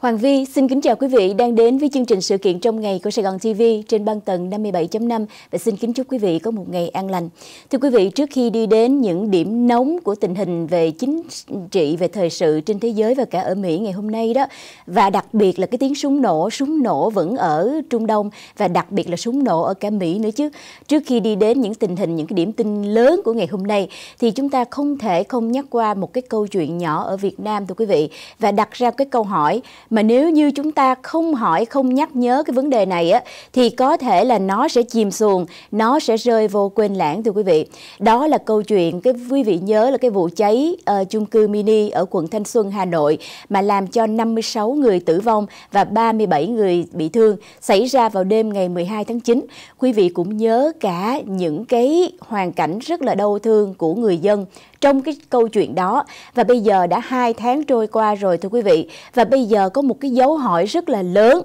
Hoàng Vi xin kính chào quý vị đang đến với chương trình sự kiện trong ngày của Sài Gòn TV trên băng tần 57.5 và xin kính chúc quý vị có một ngày an lành. Thưa quý vị, trước khi đi đến những điểm nóng của tình hình về chính trị, về thời sự trên thế giới và cả ở Mỹ ngày hôm nay đó và đặc biệt là cái tiếng súng nổ, súng nổ vẫn ở Trung Đông và đặc biệt là súng nổ ở cả Mỹ nữa chứ. Trước khi đi đến những tình hình, những cái điểm tin lớn của ngày hôm nay thì chúng ta không thể không nhắc qua một cái câu chuyện nhỏ ở Việt Nam thưa quý vị và đặt ra cái câu hỏi mà nếu như chúng ta không hỏi không nhắc nhớ cái vấn đề này á thì có thể là nó sẽ chìm xuồng nó sẽ rơi vô quên lãng thưa quý vị đó là câu chuyện cái quý vị nhớ là cái vụ cháy uh, chung cư mini ở quận Thanh Xuân Hà Nội mà làm cho 56 người tử vong và 37 người bị thương xảy ra vào đêm ngày 12 tháng 9 quý vị cũng nhớ cả những cái hoàn cảnh rất là đau thương của người dân trong cái câu chuyện đó và bây giờ đã hai tháng trôi qua rồi thưa quý vị và bây giờ có một cái dấu hỏi rất là lớn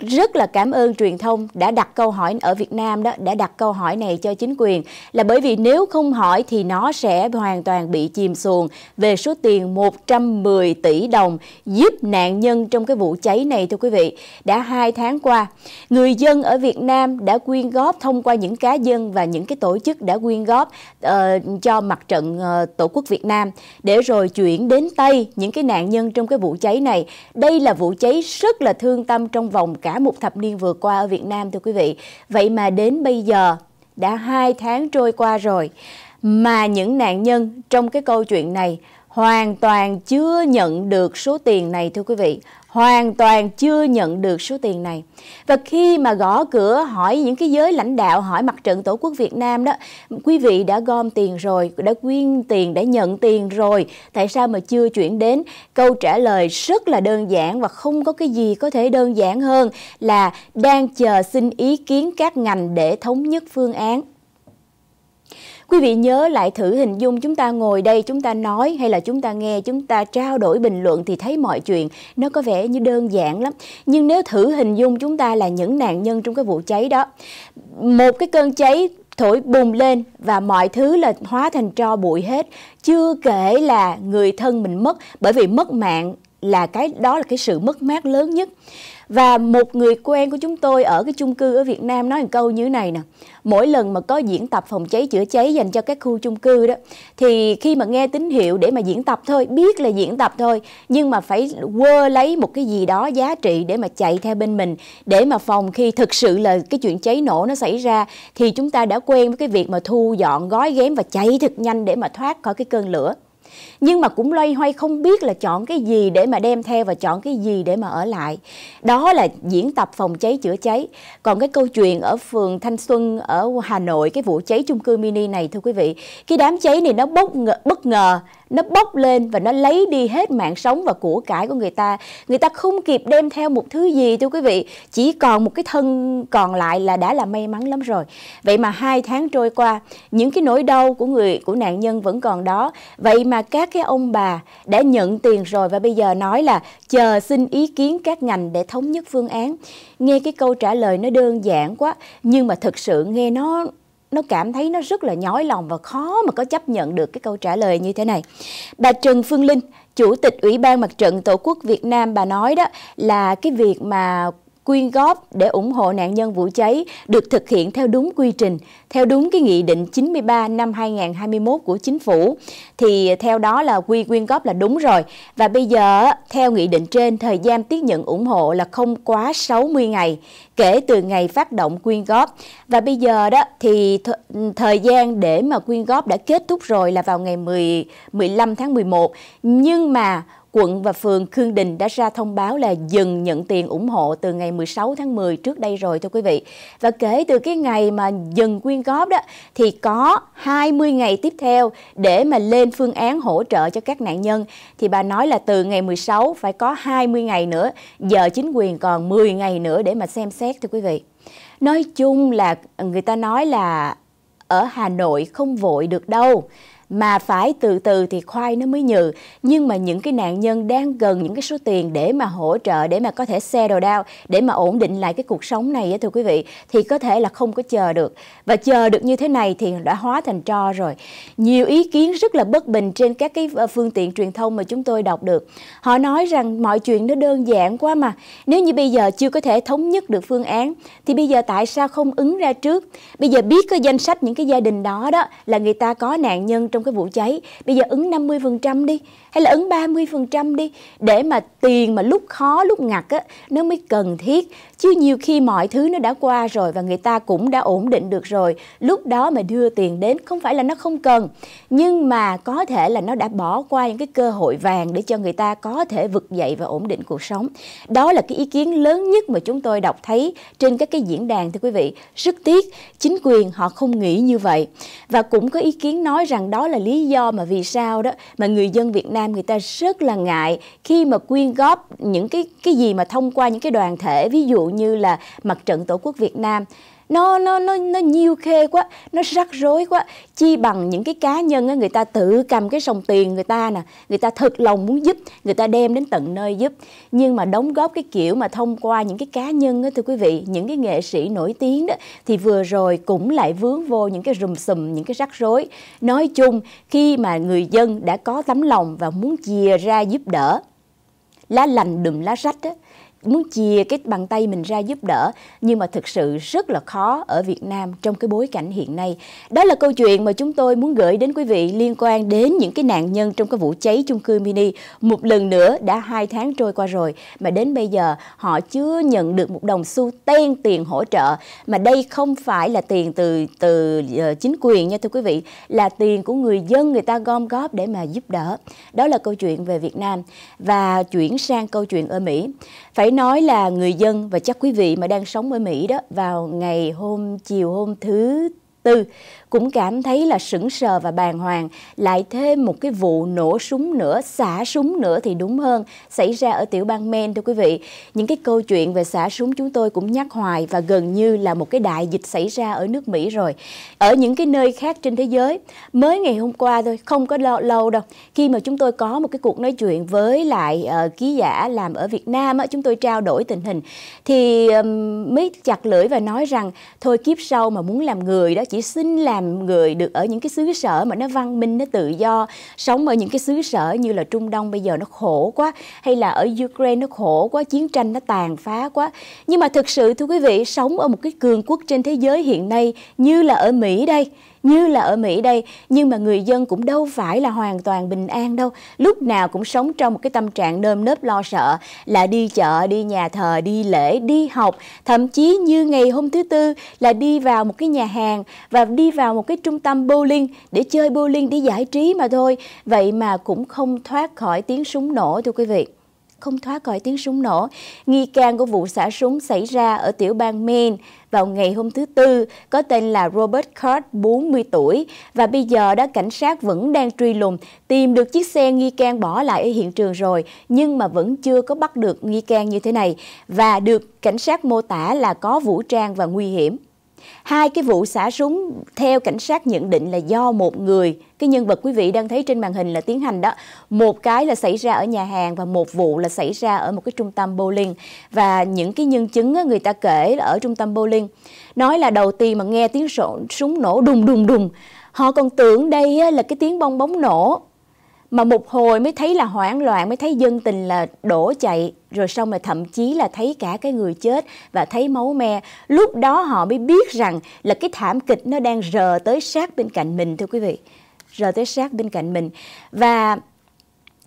rất là cảm ơn truyền thông đã đặt câu hỏi ở Việt Nam đó đã đặt câu hỏi này cho chính quyền là bởi vì nếu không hỏi thì nó sẽ hoàn toàn bị chìm xuồng về số tiền 110 tỷ đồng giúp nạn nhân trong cái vụ cháy này thưa quý vị. Đã hai tháng qua, người dân ở Việt Nam đã quyên góp thông qua những cá dân và những cái tổ chức đã quyên góp uh, cho mặt trận uh, Tổ quốc Việt Nam để rồi chuyển đến tay những cái nạn nhân trong cái vụ cháy này. Đây là vụ cháy rất là thương tâm trong vòng cả một thập niên vừa qua ở Việt Nam thưa quý vị. Vậy mà đến bây giờ đã hai tháng trôi qua rồi mà những nạn nhân trong cái câu chuyện này hoàn toàn chưa nhận được số tiền này thưa quý vị hoàn toàn chưa nhận được số tiền này và khi mà gõ cửa hỏi những cái giới lãnh đạo hỏi mặt trận tổ quốc Việt Nam đó quý vị đã gom tiền rồi đã quyên tiền đã nhận tiền rồi tại sao mà chưa chuyển đến câu trả lời rất là đơn giản và không có cái gì có thể đơn giản hơn là đang chờ xin ý kiến các ngành để thống nhất phương án Quý vị nhớ lại thử hình dung chúng ta ngồi đây chúng ta nói hay là chúng ta nghe chúng ta trao đổi bình luận thì thấy mọi chuyện nó có vẻ như đơn giản lắm. Nhưng nếu thử hình dung chúng ta là những nạn nhân trong cái vụ cháy đó, một cái cơn cháy thổi bùng lên và mọi thứ là hóa thành tro bụi hết, chưa kể là người thân mình mất bởi vì mất mạng là cái đó là cái sự mất mát lớn nhất. Và một người quen của chúng tôi ở cái chung cư ở Việt Nam nói một câu như này nè. Mỗi lần mà có diễn tập phòng cháy chữa cháy dành cho các khu chung cư đó thì khi mà nghe tín hiệu để mà diễn tập thôi, biết là diễn tập thôi, nhưng mà phải quơ lấy một cái gì đó giá trị để mà chạy theo bên mình để mà phòng khi thực sự là cái chuyện cháy nổ nó xảy ra thì chúng ta đã quen với cái việc mà thu dọn gói ghém và chạy thật nhanh để mà thoát khỏi cái cơn lửa nhưng mà cũng loay hoay không biết là chọn cái gì để mà đem theo và chọn cái gì để mà ở lại đó là diễn tập phòng cháy chữa cháy còn cái câu chuyện ở phường thanh xuân ở hà nội cái vụ cháy chung cư mini này thưa quý vị cái đám cháy này nó bốc ngờ, bất ngờ nó bốc lên và nó lấy đi hết mạng sống và của cải của người ta người ta không kịp đem theo một thứ gì thưa quý vị chỉ còn một cái thân còn lại là đã là may mắn lắm rồi vậy mà hai tháng trôi qua những cái nỗi đau của người của nạn nhân vẫn còn đó vậy mà các các cái ông bà đã nhận tiền rồi và bây giờ nói là chờ xin ý kiến các ngành để thống nhất phương án. Nghe cái câu trả lời nó đơn giản quá nhưng mà thực sự nghe nó nó cảm thấy nó rất là nhói lòng và khó mà có chấp nhận được cái câu trả lời như thế này. Bà Trần Phương Linh, Chủ tịch Ủy ban Mặt trận Tổ quốc Việt Nam bà nói đó là cái việc mà quyên góp để ủng hộ nạn nhân vụ cháy được thực hiện theo đúng quy trình, theo đúng cái nghị định 93 năm 2021 của chính phủ. Thì theo đó là quy quyên góp là đúng rồi. Và bây giờ theo nghị định trên thời gian tiếp nhận ủng hộ là không quá 60 ngày kể từ ngày phát động quyên góp. Và bây giờ đó thì th thời gian để mà quyên góp đã kết thúc rồi là vào ngày 10 15 tháng 11. Nhưng mà quận và phường Khương Đình đã ra thông báo là dừng nhận tiền ủng hộ từ ngày 16 tháng 10 trước đây rồi thưa quý vị. Và kể từ cái ngày mà dừng quyên góp đó thì có 20 ngày tiếp theo để mà lên phương án hỗ trợ cho các nạn nhân. Thì bà nói là từ ngày 16 phải có 20 ngày nữa, giờ chính quyền còn 10 ngày nữa để mà xem xét thưa quý vị. Nói chung là người ta nói là ở Hà Nội không vội được đâu mà phải từ từ thì khoai nó mới nhừ nhưng mà những cái nạn nhân đang gần những cái số tiền để mà hỗ trợ để mà có thể xe đồ đao để mà ổn định lại cái cuộc sống này thưa quý vị thì có thể là không có chờ được và chờ được như thế này thì đã hóa thành tro rồi nhiều ý kiến rất là bất bình trên các cái ờ, phương tiện truyền thông mà chúng tôi đọc được họ nói rằng mọi chuyện nó đơn giản quá mà nếu như bây giờ chưa có thể thống nhất được phương án thì bây giờ tại sao không ứng ra trước bây giờ biết cái danh sách những cái gia đình đó đó là người ta có nạn nhân trong cái vụ cháy bây giờ ứng 50% đi hay là ứng 30% đi để mà tiền mà lúc khó lúc ngặt á nó mới cần thiết chứ nhiều khi mọi thứ nó đã qua rồi và người ta cũng đã ổn định được rồi lúc đó mà đưa tiền đến không phải là nó không cần nhưng mà có thể là nó đã bỏ qua những cái cơ hội vàng để cho người ta có thể vực dậy và ổn định cuộc sống đó là cái ý kiến lớn nhất mà chúng tôi đọc thấy trên các cái diễn đàn thưa quý vị rất tiếc chính quyền họ không nghĩ như vậy và cũng có ý kiến nói rằng đó đó là lý do mà vì sao đó mà người dân Việt Nam người ta rất là ngại khi mà quyên góp những cái cái gì mà thông qua những cái đoàn thể ví dụ như là mặt trận Tổ quốc Việt Nam nó nó nó nó nhiêu khê quá nó rắc rối quá chi bằng những cái cá nhân á, người ta tự cầm cái sòng tiền người ta nè người ta thật lòng muốn giúp người ta đem đến tận nơi giúp nhưng mà đóng góp cái kiểu mà thông qua những cái cá nhân á thưa quý vị những cái nghệ sĩ nổi tiếng đó thì vừa rồi cũng lại vướng vô những cái rùm xùm những cái rắc rối nói chung khi mà người dân đã có tấm lòng và muốn chia ra giúp đỡ lá lành đùm lá rách á, muốn chia cái bàn tay mình ra giúp đỡ nhưng mà thực sự rất là khó ở Việt Nam trong cái bối cảnh hiện nay. Đó là câu chuyện mà chúng tôi muốn gửi đến quý vị liên quan đến những cái nạn nhân trong cái vụ cháy chung cư mini. Một lần nữa đã hai tháng trôi qua rồi mà đến bây giờ họ chưa nhận được một đồng xu ten tiền hỗ trợ mà đây không phải là tiền từ từ ờ, chính quyền nha thưa quý vị là tiền của người dân người ta gom góp để mà giúp đỡ. Đó là câu chuyện về Việt Nam và chuyển sang câu chuyện ở Mỹ. Phải nói là người dân và chắc quý vị mà đang sống ở Mỹ đó vào ngày hôm chiều hôm thứ Tư cũng cảm thấy là sững sờ và bàng hoàng. Lại thêm một cái vụ nổ súng nữa, xả súng nữa thì đúng hơn, xảy ra ở tiểu bang Maine thưa quý vị. Những cái câu chuyện về xả súng chúng tôi cũng nhắc hoài và gần như là một cái đại dịch xảy ra ở nước Mỹ rồi. Ở những cái nơi khác trên thế giới, mới ngày hôm qua thôi, không có lâu, lâu đâu, khi mà chúng tôi có một cái cuộc nói chuyện với lại uh, ký giả làm ở Việt Nam, á, chúng tôi trao đổi tình hình, thì um, mới chặt lưỡi và nói rằng thôi kiếp sau mà muốn làm người đó chỉ xin là làm người được ở những cái xứ sở mà nó văn minh nó tự do sống ở những cái xứ sở như là Trung Đông bây giờ nó khổ quá hay là ở Ukraine nó khổ quá chiến tranh nó tàn phá quá nhưng mà thực sự thưa quý vị sống ở một cái cường quốc trên thế giới hiện nay như là ở Mỹ đây như là ở Mỹ đây nhưng mà người dân cũng đâu phải là hoàn toàn bình an đâu lúc nào cũng sống trong một cái tâm trạng nơm nớp lo sợ là đi chợ đi nhà thờ đi lễ đi học thậm chí như ngày hôm thứ tư là đi vào một cái nhà hàng và đi vào một cái trung tâm bowling để chơi bowling để giải trí mà thôi vậy mà cũng không thoát khỏi tiếng súng nổ thưa quý vị không thoát khỏi tiếng súng nổ. Nghi can của vụ xả súng xảy ra ở tiểu bang Maine vào ngày hôm thứ Tư có tên là Robert Card, 40 tuổi, và bây giờ đó cảnh sát vẫn đang truy lùng, tìm được chiếc xe nghi can bỏ lại ở hiện trường rồi, nhưng mà vẫn chưa có bắt được nghi can như thế này, và được cảnh sát mô tả là có vũ trang và nguy hiểm hai cái vụ xả súng theo cảnh sát nhận định là do một người cái nhân vật quý vị đang thấy trên màn hình là tiến hành đó một cái là xảy ra ở nhà hàng và một vụ là xảy ra ở một cái trung tâm bowling và những cái nhân chứng người ta kể là ở trung tâm bowling nói là đầu tiên mà nghe tiếng súng nổ đùng đùng đùng họ còn tưởng đây là cái tiếng bong bóng nổ mà một hồi mới thấy là hoảng loạn mới thấy dân tình là đổ chạy rồi xong là thậm chí là thấy cả cái người chết và thấy máu me lúc đó họ mới biết rằng là cái thảm kịch nó đang rờ tới sát bên cạnh mình thưa quý vị rờ tới sát bên cạnh mình và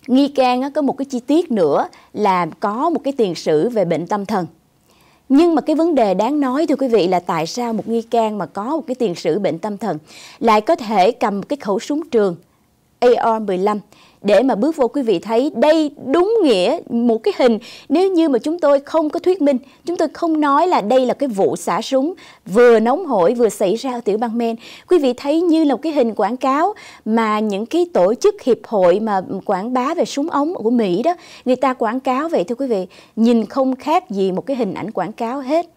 nghi can có một cái chi tiết nữa là có một cái tiền sử về bệnh tâm thần nhưng mà cái vấn đề đáng nói thưa quý vị là tại sao một nghi can mà có một cái tiền sử bệnh tâm thần lại có thể cầm cái khẩu súng trường AR15 để mà bước vô quý vị thấy đây đúng nghĩa một cái hình nếu như mà chúng tôi không có thuyết minh chúng tôi không nói là đây là cái vụ xả súng vừa nóng hổi vừa xảy ra ở tiểu bang Maine quý vị thấy như là một cái hình quảng cáo mà những cái tổ chức hiệp hội mà quảng bá về súng ống của Mỹ đó người ta quảng cáo vậy thưa quý vị nhìn không khác gì một cái hình ảnh quảng cáo hết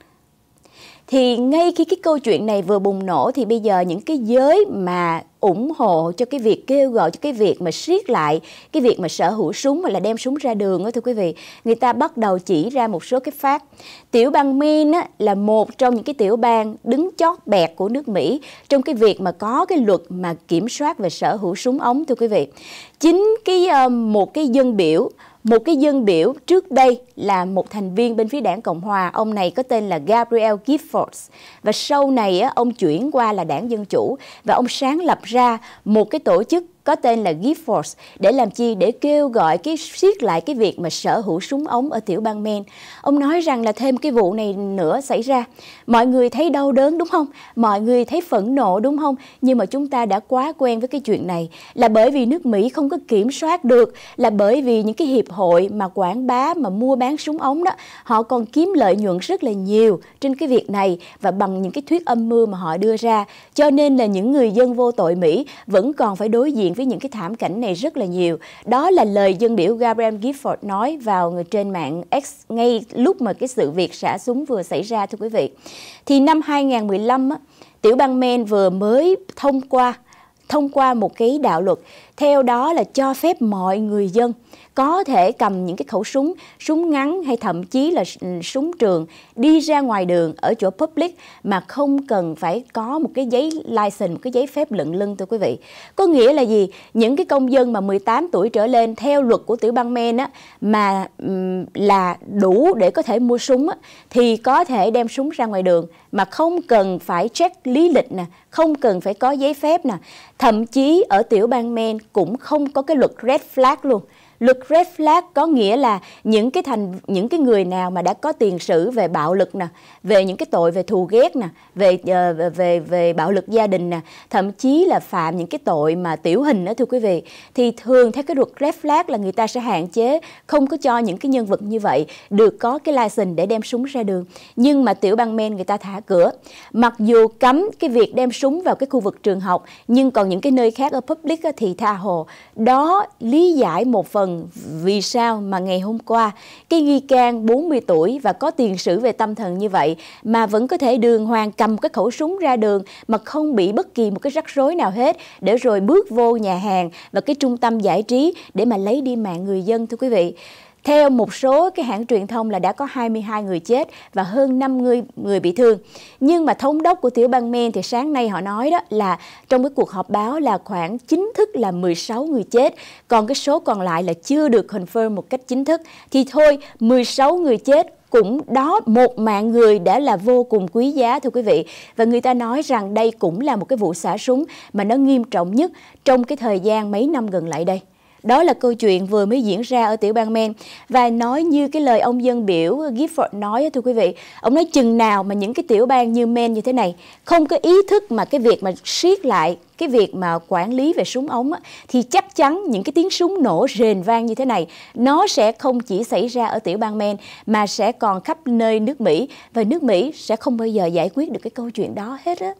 thì ngay khi cái câu chuyện này vừa bùng nổ thì bây giờ những cái giới mà ủng hộ cho cái việc kêu gọi cho cái việc mà siết lại cái việc mà sở hữu súng mà là đem súng ra đường đó thưa quý vị người ta bắt đầu chỉ ra một số cái phát tiểu bang Maine là một trong những cái tiểu bang đứng chót bẹt của nước Mỹ trong cái việc mà có cái luật mà kiểm soát về sở hữu súng ống thưa quý vị chính cái ờ, một cái dân biểu một cái dân biểu trước đây là một thành viên bên phía đảng Cộng Hòa, ông này có tên là Gabriel Giffords và sau này ông chuyển qua là đảng Dân Chủ và ông sáng lập ra một cái tổ chức có tên là Giffords để làm chi để kêu gọi cái siết lại cái việc mà sở hữu súng ống ở tiểu bang Maine. Ông nói rằng là thêm cái vụ này nữa xảy ra, mọi người thấy đau đớn đúng không? Mọi người thấy phẫn nộ đúng không? Nhưng mà chúng ta đã quá quen với cái chuyện này là bởi vì nước Mỹ không có kiểm soát được, là bởi vì những cái hiệp hội mà quảng bá mà mua bán súng ống đó, họ còn kiếm lợi nhuận rất là nhiều trên cái việc này và bằng những cái thuyết âm mưu mà họ đưa ra. Cho nên là những người dân vô tội Mỹ vẫn còn phải đối diện diện với những cái thảm cảnh này rất là nhiều. Đó là lời dân biểu Gabriel Gifford nói vào người trên mạng X ngay lúc mà cái sự việc xả súng vừa xảy ra thưa quý vị. Thì năm 2015 tiểu bang Maine vừa mới thông qua thông qua một cái đạo luật theo đó là cho phép mọi người dân có thể cầm những cái khẩu súng, súng ngắn hay thậm chí là súng trường đi ra ngoài đường ở chỗ public mà không cần phải có một cái giấy license, một cái giấy phép lận lưng thưa quý vị. Có nghĩa là gì? Những cái công dân mà 18 tuổi trở lên theo luật của tiểu bang Maine á, mà là đủ để có thể mua súng á, thì có thể đem súng ra ngoài đường mà không cần phải check lý lịch nè, không cần phải có giấy phép nè. Thậm chí ở tiểu bang Maine cũng không có cái luật red flag luôn Luật red flag có nghĩa là những cái thành những cái người nào mà đã có tiền sử về bạo lực nè, về những cái tội về thù ghét nè, về ờ, về về, về bạo lực gia đình nè, thậm chí là phạm những cái tội mà tiểu hình đó thưa quý vị thì thường theo cái luật red flag là người ta sẽ hạn chế không có cho những cái nhân vật như vậy được có cái license để đem súng ra đường. Nhưng mà tiểu bang men người ta thả cửa. Mặc dù cấm cái việc đem súng vào cái khu vực trường học nhưng còn những cái nơi khác ở public thì tha hồ. Đó lý giải một phần thần vì sao mà ngày hôm qua cái nghi can 40 tuổi và có tiền sử về tâm thần như vậy mà vẫn có thể đường hoàng cầm cái khẩu súng ra đường mà không bị bất kỳ một cái rắc rối nào hết để rồi bước vô nhà hàng và cái trung tâm giải trí để mà lấy đi mạng người dân thưa quý vị. Theo một số cái hãng truyền thông là đã có 22 người chết và hơn 5 người, người bị thương. Nhưng mà thống đốc của tiểu bang Maine thì sáng nay họ nói đó là trong cái cuộc họp báo là khoảng chính thức là 16 người chết, còn cái số còn lại là chưa được confirm một cách chính thức. Thì thôi, 16 người chết cũng đó một mạng người đã là vô cùng quý giá thưa quý vị và người ta nói rằng đây cũng là một cái vụ xả súng mà nó nghiêm trọng nhất trong cái thời gian mấy năm gần lại đây. Đó là câu chuyện vừa mới diễn ra ở tiểu bang Maine và nói như cái lời ông dân biểu Gifford nói thưa quý vị. Ông nói chừng nào mà những cái tiểu bang như Maine như thế này không có ý thức mà cái việc mà siết lại cái việc mà quản lý về súng ống á, thì chắc chắn những cái tiếng súng nổ rền vang như thế này nó sẽ không chỉ xảy ra ở tiểu bang Maine mà sẽ còn khắp nơi nước Mỹ và nước Mỹ sẽ không bao giờ giải quyết được cái câu chuyện đó hết á.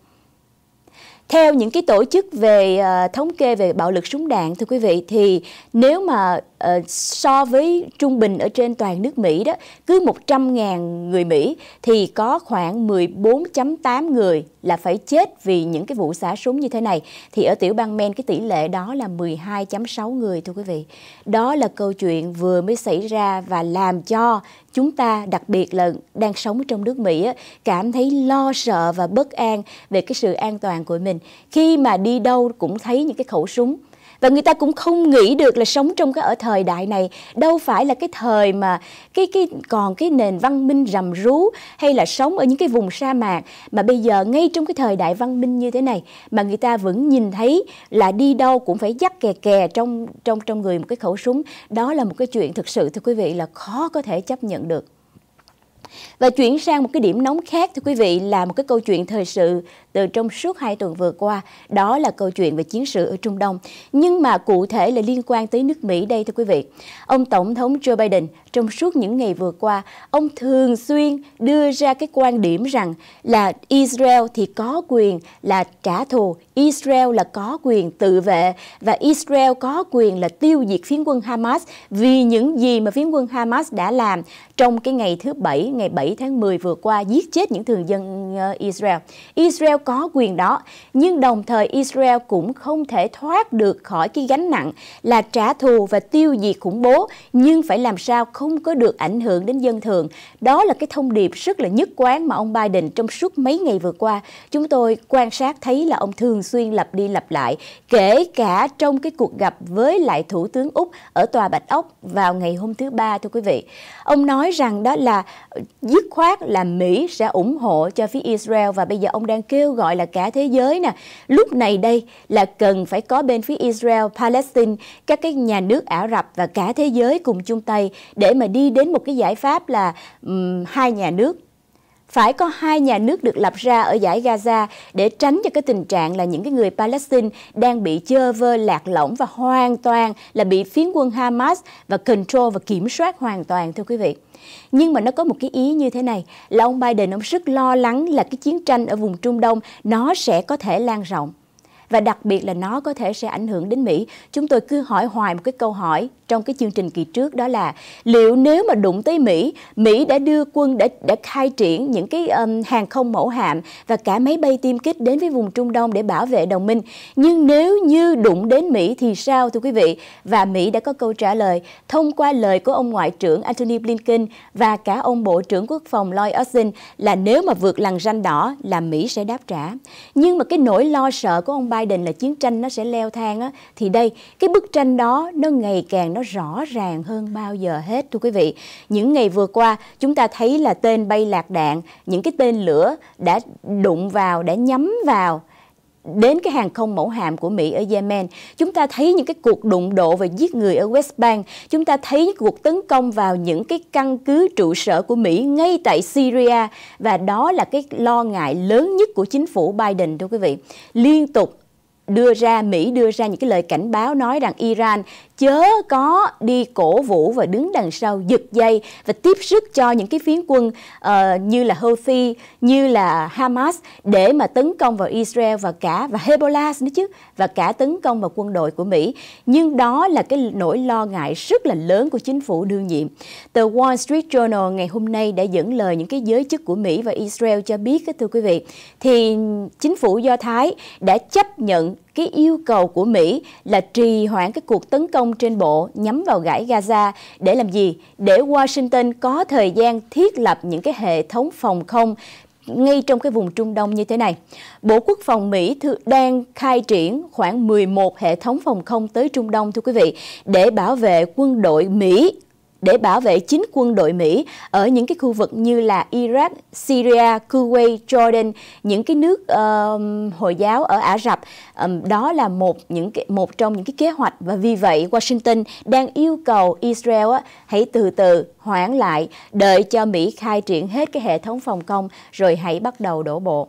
Theo những cái tổ chức về uh, thống kê về bạo lực súng đạn thưa quý vị thì nếu mà Ờ, so với trung bình ở trên toàn nước Mỹ đó, cứ 100.000 người Mỹ thì có khoảng 14.8 người là phải chết vì những cái vụ xả súng như thế này. Thì ở tiểu bang Maine cái tỷ lệ đó là 12.6 người thưa quý vị. Đó là câu chuyện vừa mới xảy ra và làm cho chúng ta đặc biệt là đang sống trong nước Mỹ cảm thấy lo sợ và bất an về cái sự an toàn của mình. Khi mà đi đâu cũng thấy những cái khẩu súng và người ta cũng không nghĩ được là sống trong cái ở thời đại này đâu phải là cái thời mà cái cái còn cái nền văn minh rầm rú hay là sống ở những cái vùng sa mạc mà bây giờ ngay trong cái thời đại văn minh như thế này mà người ta vẫn nhìn thấy là đi đâu cũng phải dắt kè kè trong trong trong người một cái khẩu súng đó là một cái chuyện thực sự thưa quý vị là khó có thể chấp nhận được và chuyển sang một cái điểm nóng khác thưa quý vị là một cái câu chuyện thời sự từ trong suốt hai tuần vừa qua, đó là câu chuyện về chiến sự ở Trung Đông. Nhưng mà cụ thể là liên quan tới nước Mỹ đây thưa quý vị. Ông Tổng thống Joe Biden trong suốt những ngày vừa qua, ông thường xuyên đưa ra cái quan điểm rằng là Israel thì có quyền là trả thù Israel là có quyền tự vệ và Israel có quyền là tiêu diệt phiến quân Hamas vì những gì mà phiến quân Hamas đã làm trong cái ngày thứ Bảy, ngày 7 tháng 10 vừa qua giết chết những thường dân ờ, Israel. Israel có quyền đó, nhưng đồng thời Israel cũng không thể thoát được khỏi cái gánh nặng là trả thù và tiêu diệt khủng bố, nhưng phải làm sao không có được ảnh hưởng đến dân thường. Đó là cái thông điệp rất là nhất quán mà ông Biden trong suốt mấy ngày vừa qua chúng tôi quan sát thấy là ông thường thường xuyên lặp đi lặp lại, kể cả trong cái cuộc gặp với lại Thủ tướng Úc ở Tòa Bạch Ốc vào ngày hôm thứ Ba thưa quý vị. Ông nói rằng đó là dứt khoát là Mỹ sẽ ủng hộ cho phía Israel và bây giờ ông đang kêu gọi là cả thế giới nè. Lúc này đây là cần phải có bên phía Israel, Palestine, các cái nhà nước Ả Rập và cả thế giới cùng chung tay để mà đi đến một cái giải pháp là um, hai nhà nước phải có hai nhà nước được lập ra ở giải Gaza để tránh cho cái tình trạng là những cái người Palestine đang bị chơ vơ lạc lõng và hoàn toàn là bị phiến quân Hamas và control và kiểm soát hoàn toàn thưa quý vị. Nhưng mà nó có một cái ý như thế này là ông Biden ông rất lo lắng là cái chiến tranh ở vùng Trung Đông nó sẽ có thể lan rộng và đặc biệt là nó có thể sẽ ảnh hưởng đến Mỹ. Chúng tôi cứ hỏi hoài một cái câu hỏi trong cái chương trình kỳ trước đó là liệu nếu mà đụng tới Mỹ, Mỹ đã đưa quân để để khai triển những cái um, hàng không mẫu hạm và cả máy bay tiêm kích đến với vùng Trung Đông để bảo vệ đồng minh. Nhưng nếu như đụng đến Mỹ thì sao thưa quý vị? Và Mỹ đã có câu trả lời thông qua lời của ông ngoại trưởng Antony Blinken và cả ông bộ trưởng quốc phòng Lloyd Austin là nếu mà vượt lằn ranh đỏ là Mỹ sẽ đáp trả. Nhưng mà cái nỗi lo sợ của ông Biden Biden là chiến tranh nó sẽ leo thang á, thì đây cái bức tranh đó nó ngày càng nó rõ ràng hơn bao giờ hết thưa quý vị. Những ngày vừa qua chúng ta thấy là tên bay lạc đạn, những cái tên lửa đã đụng vào, đã nhắm vào đến cái hàng không mẫu hạm của Mỹ ở Yemen. Chúng ta thấy những cái cuộc đụng độ và giết người ở West Bank. Chúng ta thấy những cuộc tấn công vào những cái căn cứ trụ sở của Mỹ ngay tại Syria. Và đó là cái lo ngại lớn nhất của chính phủ Biden, thưa quý vị. Liên tục đưa ra Mỹ đưa ra những cái lời cảnh báo nói rằng Iran chớ có đi cổ vũ và đứng đằng sau giật dây và tiếp sức cho những cái phiến quân uh, như là Houthi, như là Hamas để mà tấn công vào Israel và cả và Hezbollah nữa chứ và cả tấn công vào quân đội của Mỹ. Nhưng đó là cái nỗi lo ngại rất là lớn của chính phủ đương nhiệm. Tờ Wall Street Journal ngày hôm nay đã dẫn lời những cái giới chức của Mỹ và Israel cho biết thưa quý vị thì chính phủ Do Thái đã chấp nhận cái yêu cầu của Mỹ là trì hoãn cái cuộc tấn công trên bộ nhắm vào gãy Gaza để làm gì? Để Washington có thời gian thiết lập những cái hệ thống phòng không ngay trong cái vùng Trung Đông như thế này. Bộ Quốc phòng Mỹ đang khai triển khoảng 11 hệ thống phòng không tới Trung Đông thưa quý vị để bảo vệ quân đội Mỹ để bảo vệ chính quân đội Mỹ ở những cái khu vực như là Iraq, Syria, Kuwait, Jordan, những cái nước uh, Hồi giáo ở Ả Rập. Um, đó là một những một trong những cái kế hoạch và vì vậy Washington đang yêu cầu Israel á, hãy từ từ hoãn lại, đợi cho Mỹ khai triển hết cái hệ thống phòng không rồi hãy bắt đầu đổ bộ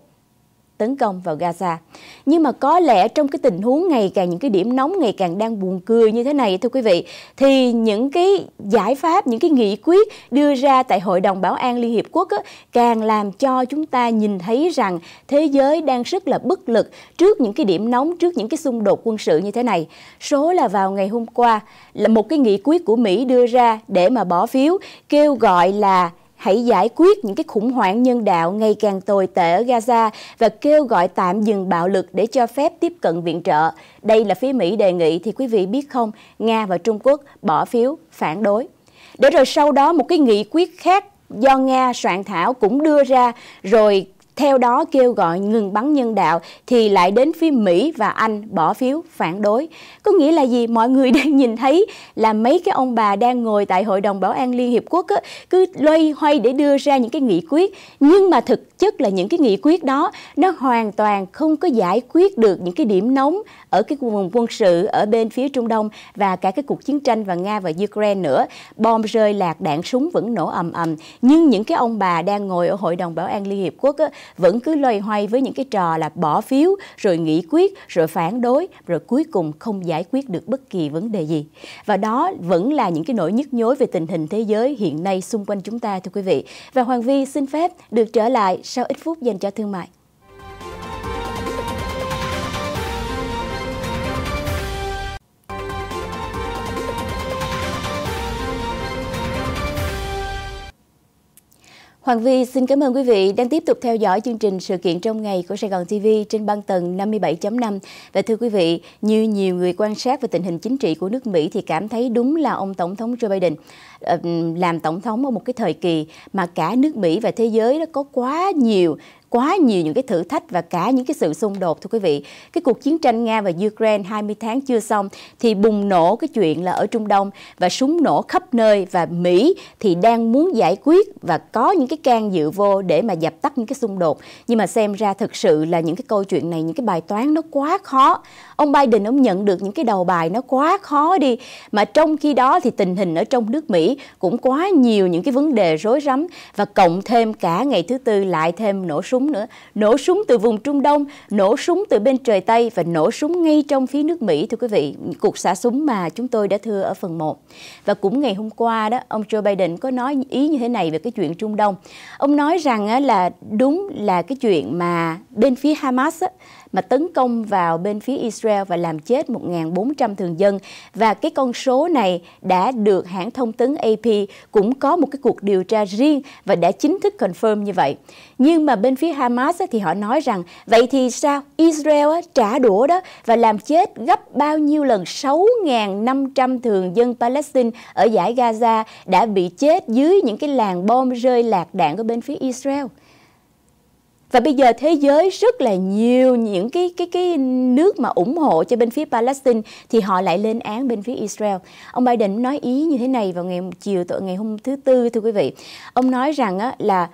tấn công vào Gaza. Nhưng mà có lẽ trong cái tình huống ngày càng những cái điểm nóng ngày càng đang buồn cười như thế này thưa quý vị thì những cái giải pháp, những cái nghị quyết đưa ra tại Hội đồng Bảo an Liên Hiệp Quốc á, càng làm cho chúng ta nhìn thấy rằng thế giới đang rất là bất lực trước những cái điểm nóng, trước những cái xung đột quân sự như thế này. Số là vào ngày hôm qua là một cái nghị quyết của Mỹ đưa ra để mà bỏ phiếu kêu gọi là hãy giải quyết những cái khủng hoảng nhân đạo ngày càng tồi tệ ở Gaza và kêu gọi tạm dừng bạo lực để cho phép tiếp cận viện trợ. Đây là phía Mỹ đề nghị thì quý vị biết không, Nga và Trung Quốc bỏ phiếu phản đối. Để rồi sau đó một cái nghị quyết khác do Nga soạn thảo cũng đưa ra rồi theo đó kêu gọi ngừng bắn nhân đạo thì lại đến phía Mỹ và Anh bỏ phiếu phản đối. Có nghĩa là gì? Mọi người đang nhìn thấy là mấy cái ông bà đang ngồi tại Hội đồng Bảo an Liên Hiệp Quốc á, cứ loay hoay để đưa ra những cái nghị quyết. Nhưng mà thực chất là những cái nghị quyết đó nó hoàn toàn không có giải quyết được những cái điểm nóng ở cái vùng quân sự ở bên phía Trung Đông và cả cái cuộc chiến tranh và Nga và Ukraine nữa. Bom rơi lạc, đạn súng vẫn nổ ầm ầm. Nhưng những cái ông bà đang ngồi ở Hội đồng Bảo an Liên Hiệp Quốc á, vẫn cứ loay hoay với những cái trò là bỏ phiếu, rồi nghị quyết, rồi phản đối, rồi cuối cùng không giải quyết được bất kỳ vấn đề gì. Và đó vẫn là những cái nỗi nhức nhối về tình hình thế giới hiện nay xung quanh chúng ta thưa quý vị. Và Hoàng Vi xin phép được trở lại sau ít phút dành cho thương mại. Hoàng Vi xin cảm ơn quý vị đang tiếp tục theo dõi chương trình sự kiện trong ngày của Sài Gòn TV trên băng tầng 57.5. Và thưa quý vị, như nhiều người quan sát về tình hình chính trị của nước Mỹ thì cảm thấy đúng là ông Tổng thống Joe Biden ờ, làm tổng thống ở một cái thời kỳ mà cả nước Mỹ và thế giới đó có quá nhiều quá nhiều những cái thử thách và cả những cái sự xung đột thưa quý vị. Cái cuộc chiến tranh Nga và Ukraine 20 tháng chưa xong thì bùng nổ cái chuyện là ở Trung Đông và súng nổ khắp nơi và Mỹ thì đang muốn giải quyết và có những cái can dự vô để mà dập tắt những cái xung đột. Nhưng mà xem ra thực sự là những cái câu chuyện này những cái bài toán nó quá khó. Ông Biden ông nhận được những cái đầu bài nó quá khó đi mà trong khi đó thì tình hình ở trong nước Mỹ cũng quá nhiều những cái vấn đề rối rắm và cộng thêm cả ngày thứ tư lại thêm nổ súng súng nữa. Nổ súng từ vùng Trung Đông, nổ súng từ bên trời Tây và nổ súng ngay trong phía nước Mỹ thưa quý vị. Cuộc xả súng mà chúng tôi đã thưa ở phần 1. Và cũng ngày hôm qua đó, ông Joe Biden có nói ý như thế này về cái chuyện Trung Đông. Ông nói rằng là đúng là cái chuyện mà bên phía Hamas mà tấn công vào bên phía Israel và làm chết 1.400 thường dân. Và cái con số này đã được hãng thông tấn AP cũng có một cái cuộc điều tra riêng và đã chính thức confirm như vậy. Nhưng mà bên phía Hamas thì họ nói rằng vậy thì sao Israel trả đũa đó và làm chết gấp bao nhiêu lần 6.500 thường dân Palestine ở giải Gaza đã bị chết dưới những cái làng bom rơi lạc đạn ở bên phía Israel. Và bây giờ thế giới rất là nhiều những cái cái cái nước mà ủng hộ cho bên phía Palestine thì họ lại lên án bên phía Israel. Ông Biden nói ý như thế này vào ngày chiều tối ngày hôm thứ tư thưa quý vị. Ông nói rằng á, là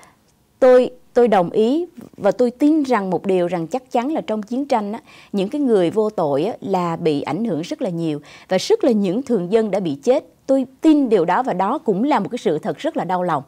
tôi tôi đồng ý và tôi tin rằng một điều rằng chắc chắn là trong chiến tranh á, những cái người vô tội á, là bị ảnh hưởng rất là nhiều và rất là những thường dân đã bị chết tôi tin điều đó và đó cũng là một cái sự thật rất là đau lòng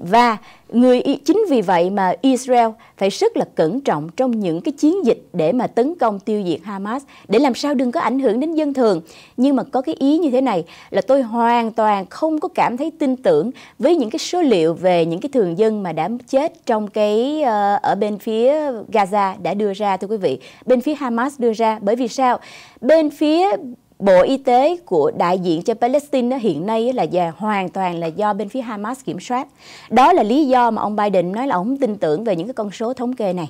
và người chính vì vậy mà Israel phải rất là cẩn trọng trong những cái chiến dịch để mà tấn công tiêu diệt Hamas để làm sao đừng có ảnh hưởng đến dân thường nhưng mà có cái ý như thế này là tôi hoàn toàn không có cảm thấy tin tưởng với những cái số liệu về những cái thường dân mà đã chết trong cái ờ, ở bên phía Gaza đã đưa ra thưa quý vị bên phía Hamas đưa ra bởi vì sao bên phía Bộ Y tế của đại diện cho Palestine hiện nay là hoàn toàn là do bên phía Hamas kiểm soát. Đó là lý do mà ông Biden nói là ông tin tưởng về những cái con số thống kê này.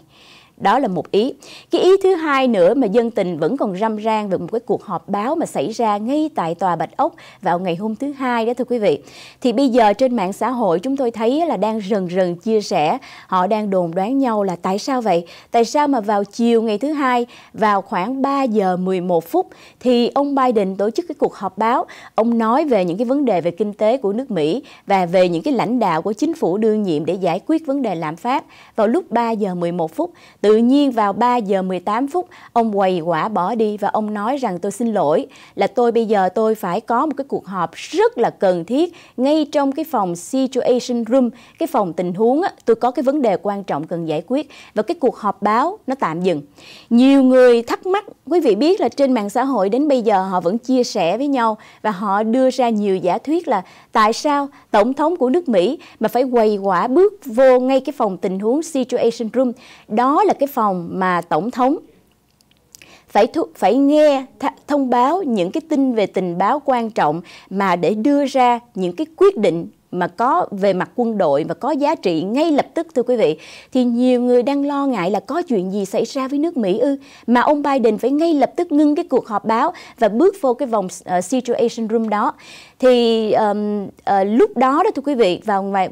Đó là một ý. Cái ý thứ hai nữa mà dân tình vẫn còn răm ran về một cái cuộc họp báo mà xảy ra ngay tại Tòa Bạch Ốc vào ngày hôm thứ hai đó thưa quý vị. Thì bây giờ trên mạng xã hội chúng tôi thấy là đang rần rần chia sẻ, họ đang đồn đoán nhau là tại sao vậy? Tại sao mà vào chiều ngày thứ hai vào khoảng 3 giờ 11 phút thì ông Biden tổ chức cái cuộc họp báo, ông nói về những cái vấn đề về kinh tế của nước Mỹ và về những cái lãnh đạo của chính phủ đương nhiệm để giải quyết vấn đề lạm phát vào lúc 3 giờ 11 phút. Tự nhiên vào 3 giờ 18 phút, ông quầy quả bỏ đi và ông nói rằng tôi xin lỗi là tôi bây giờ tôi phải có một cái cuộc họp rất là cần thiết ngay trong cái phòng situation room, cái phòng tình huống á, tôi có cái vấn đề quan trọng cần giải quyết và cái cuộc họp báo nó tạm dừng. Nhiều người thắc mắc, quý vị biết là trên mạng xã hội đến bây giờ họ vẫn chia sẻ với nhau và họ đưa ra nhiều giả thuyết là tại sao tổng thống của nước Mỹ mà phải quầy quả bước vô ngay cái phòng tình huống situation room. Đó là cái phòng mà tổng thống phải thu, phải nghe th thông báo những cái tin về tình báo quan trọng mà để đưa ra những cái quyết định mà có về mặt quân đội và có giá trị ngay lập tức thưa quý vị thì nhiều người đang lo ngại là có chuyện gì xảy ra với nước Mỹ ư mà ông Biden phải ngay lập tức ngưng cái cuộc họp báo và bước vô cái vòng uh, situation room đó thì um, uh, lúc đó đó thưa quý vị vào ngày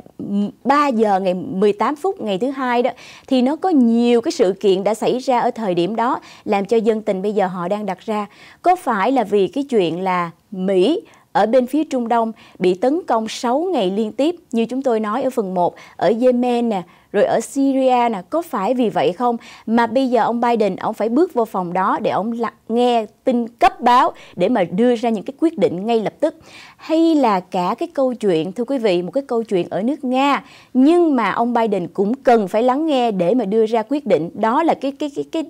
3 giờ ngày 18 phút ngày thứ hai đó thì nó có nhiều cái sự kiện đã xảy ra ở thời điểm đó làm cho dân tình bây giờ họ đang đặt ra có phải là vì cái chuyện là Mỹ ở bên phía Trung Đông bị tấn công 6 ngày liên tiếp như chúng tôi nói ở phần 1 ở Yemen nè, rồi ở Syria nè, có phải vì vậy không mà bây giờ ông Biden ông phải bước vô phòng đó để ông nghe tin cấp báo để mà đưa ra những cái quyết định ngay lập tức hay là cả cái câu chuyện thưa quý vị một cái câu chuyện ở nước Nga nhưng mà ông Biden cũng cần phải lắng nghe để mà đưa ra quyết định đó là cái cái cái cái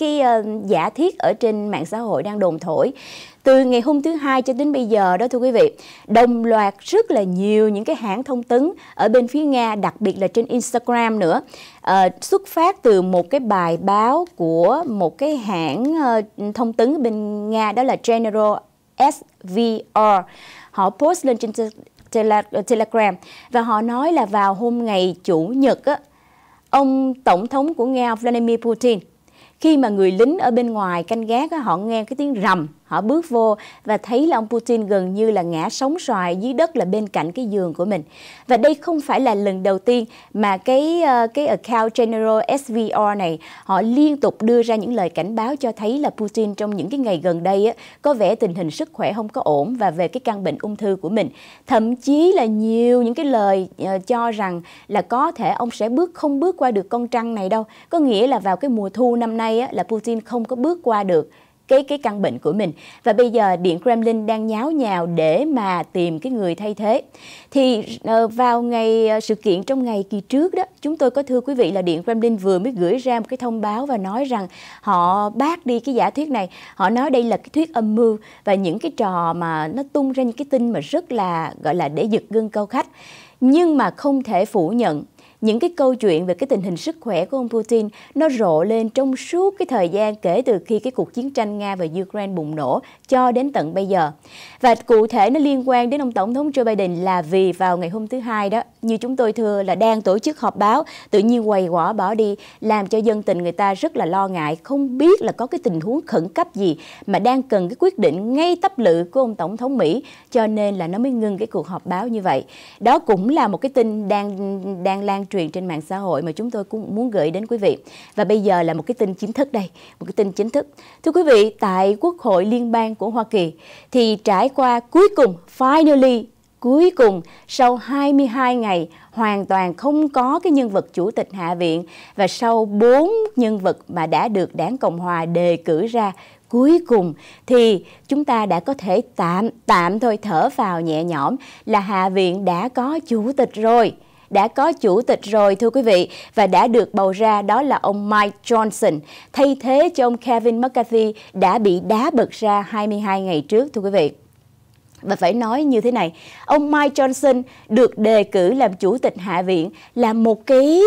cái uh, giả thiết ở trên mạng xã hội đang đồn thổi từ ngày hôm thứ hai cho đến bây giờ đó thưa quý vị đồng loạt rất là nhiều những cái hãng thông tấn ở bên phía nga đặc biệt là trên instagram nữa à, xuất phát từ một cái bài báo của một cái hãng uh, thông tấn bên nga đó là general svr họ post lên trên telegram và họ nói là vào hôm ngày chủ nhật á, ông tổng thống của nga vladimir putin khi mà người lính ở bên ngoài canh gác họ nghe cái tiếng rầm Họ bước vô và thấy là ông Putin gần như là ngã sóng xoài dưới đất là bên cạnh cái giường của mình. Và đây không phải là lần đầu tiên mà cái ờ, cái account General SVR này họ liên tục đưa ra những lời cảnh báo cho thấy là Putin trong những cái ngày gần đây á, có vẻ tình hình sức khỏe không có ổn và về cái căn bệnh ung thư của mình. Thậm chí là nhiều những cái lời ờ, cho rằng là có thể ông sẽ bước không bước qua được con trăng này đâu. Có nghĩa là vào cái mùa thu năm nay á, là Putin không có bước qua được cái cái căn bệnh của mình và bây giờ điện Kremlin đang nháo nhào để mà tìm cái người thay thế thì ờ, vào ngày ờ, sự kiện trong ngày kỳ trước đó chúng tôi có thưa quý vị là điện Kremlin vừa mới gửi ra một cái thông báo và nói rằng họ bác đi cái giả thuyết này họ nói đây là cái thuyết âm mưu và những cái trò mà nó tung ra những cái tin mà rất là gọi là để giật gân câu khách nhưng mà không thể phủ nhận những cái câu chuyện về cái tình hình sức khỏe của ông Putin nó rộ lên trong suốt cái thời gian kể từ khi cái cuộc chiến tranh Nga và Ukraine bùng nổ cho đến tận bây giờ. Và cụ thể nó liên quan đến ông Tổng thống Joe Biden là vì vào ngày hôm thứ hai đó, như chúng tôi thưa là đang tổ chức họp báo, tự nhiên quầy quả bỏ đi, làm cho dân tình người ta rất là lo ngại, không biết là có cái tình huống khẩn cấp gì mà đang cần cái quyết định ngay tấp lự của ông Tổng thống Mỹ, cho nên là nó mới ngưng cái cuộc họp báo như vậy. Đó cũng là một cái tin đang đang lan truyền trên mạng xã hội mà chúng tôi cũng muốn gửi đến quý vị. Và bây giờ là một cái tin chính thức đây, một cái tin chính thức. Thưa quý vị, tại Quốc hội Liên bang của Hoa Kỳ thì trải qua cuối cùng, finally, cuối cùng sau 22 ngày hoàn toàn không có cái nhân vật chủ tịch Hạ viện và sau 4 nhân vật mà đã được Đảng Cộng hòa đề cử ra cuối cùng thì chúng ta đã có thể tạm tạm thôi thở vào nhẹ nhõm là Hạ viện đã có chủ tịch rồi đã có chủ tịch rồi thưa quý vị và đã được bầu ra đó là ông Mike Johnson thay thế cho ông Kevin McCarthy đã bị đá bật ra 22 ngày trước thưa quý vị. Và phải nói như thế này, ông Mike Johnson được đề cử làm chủ tịch Hạ viện là một cái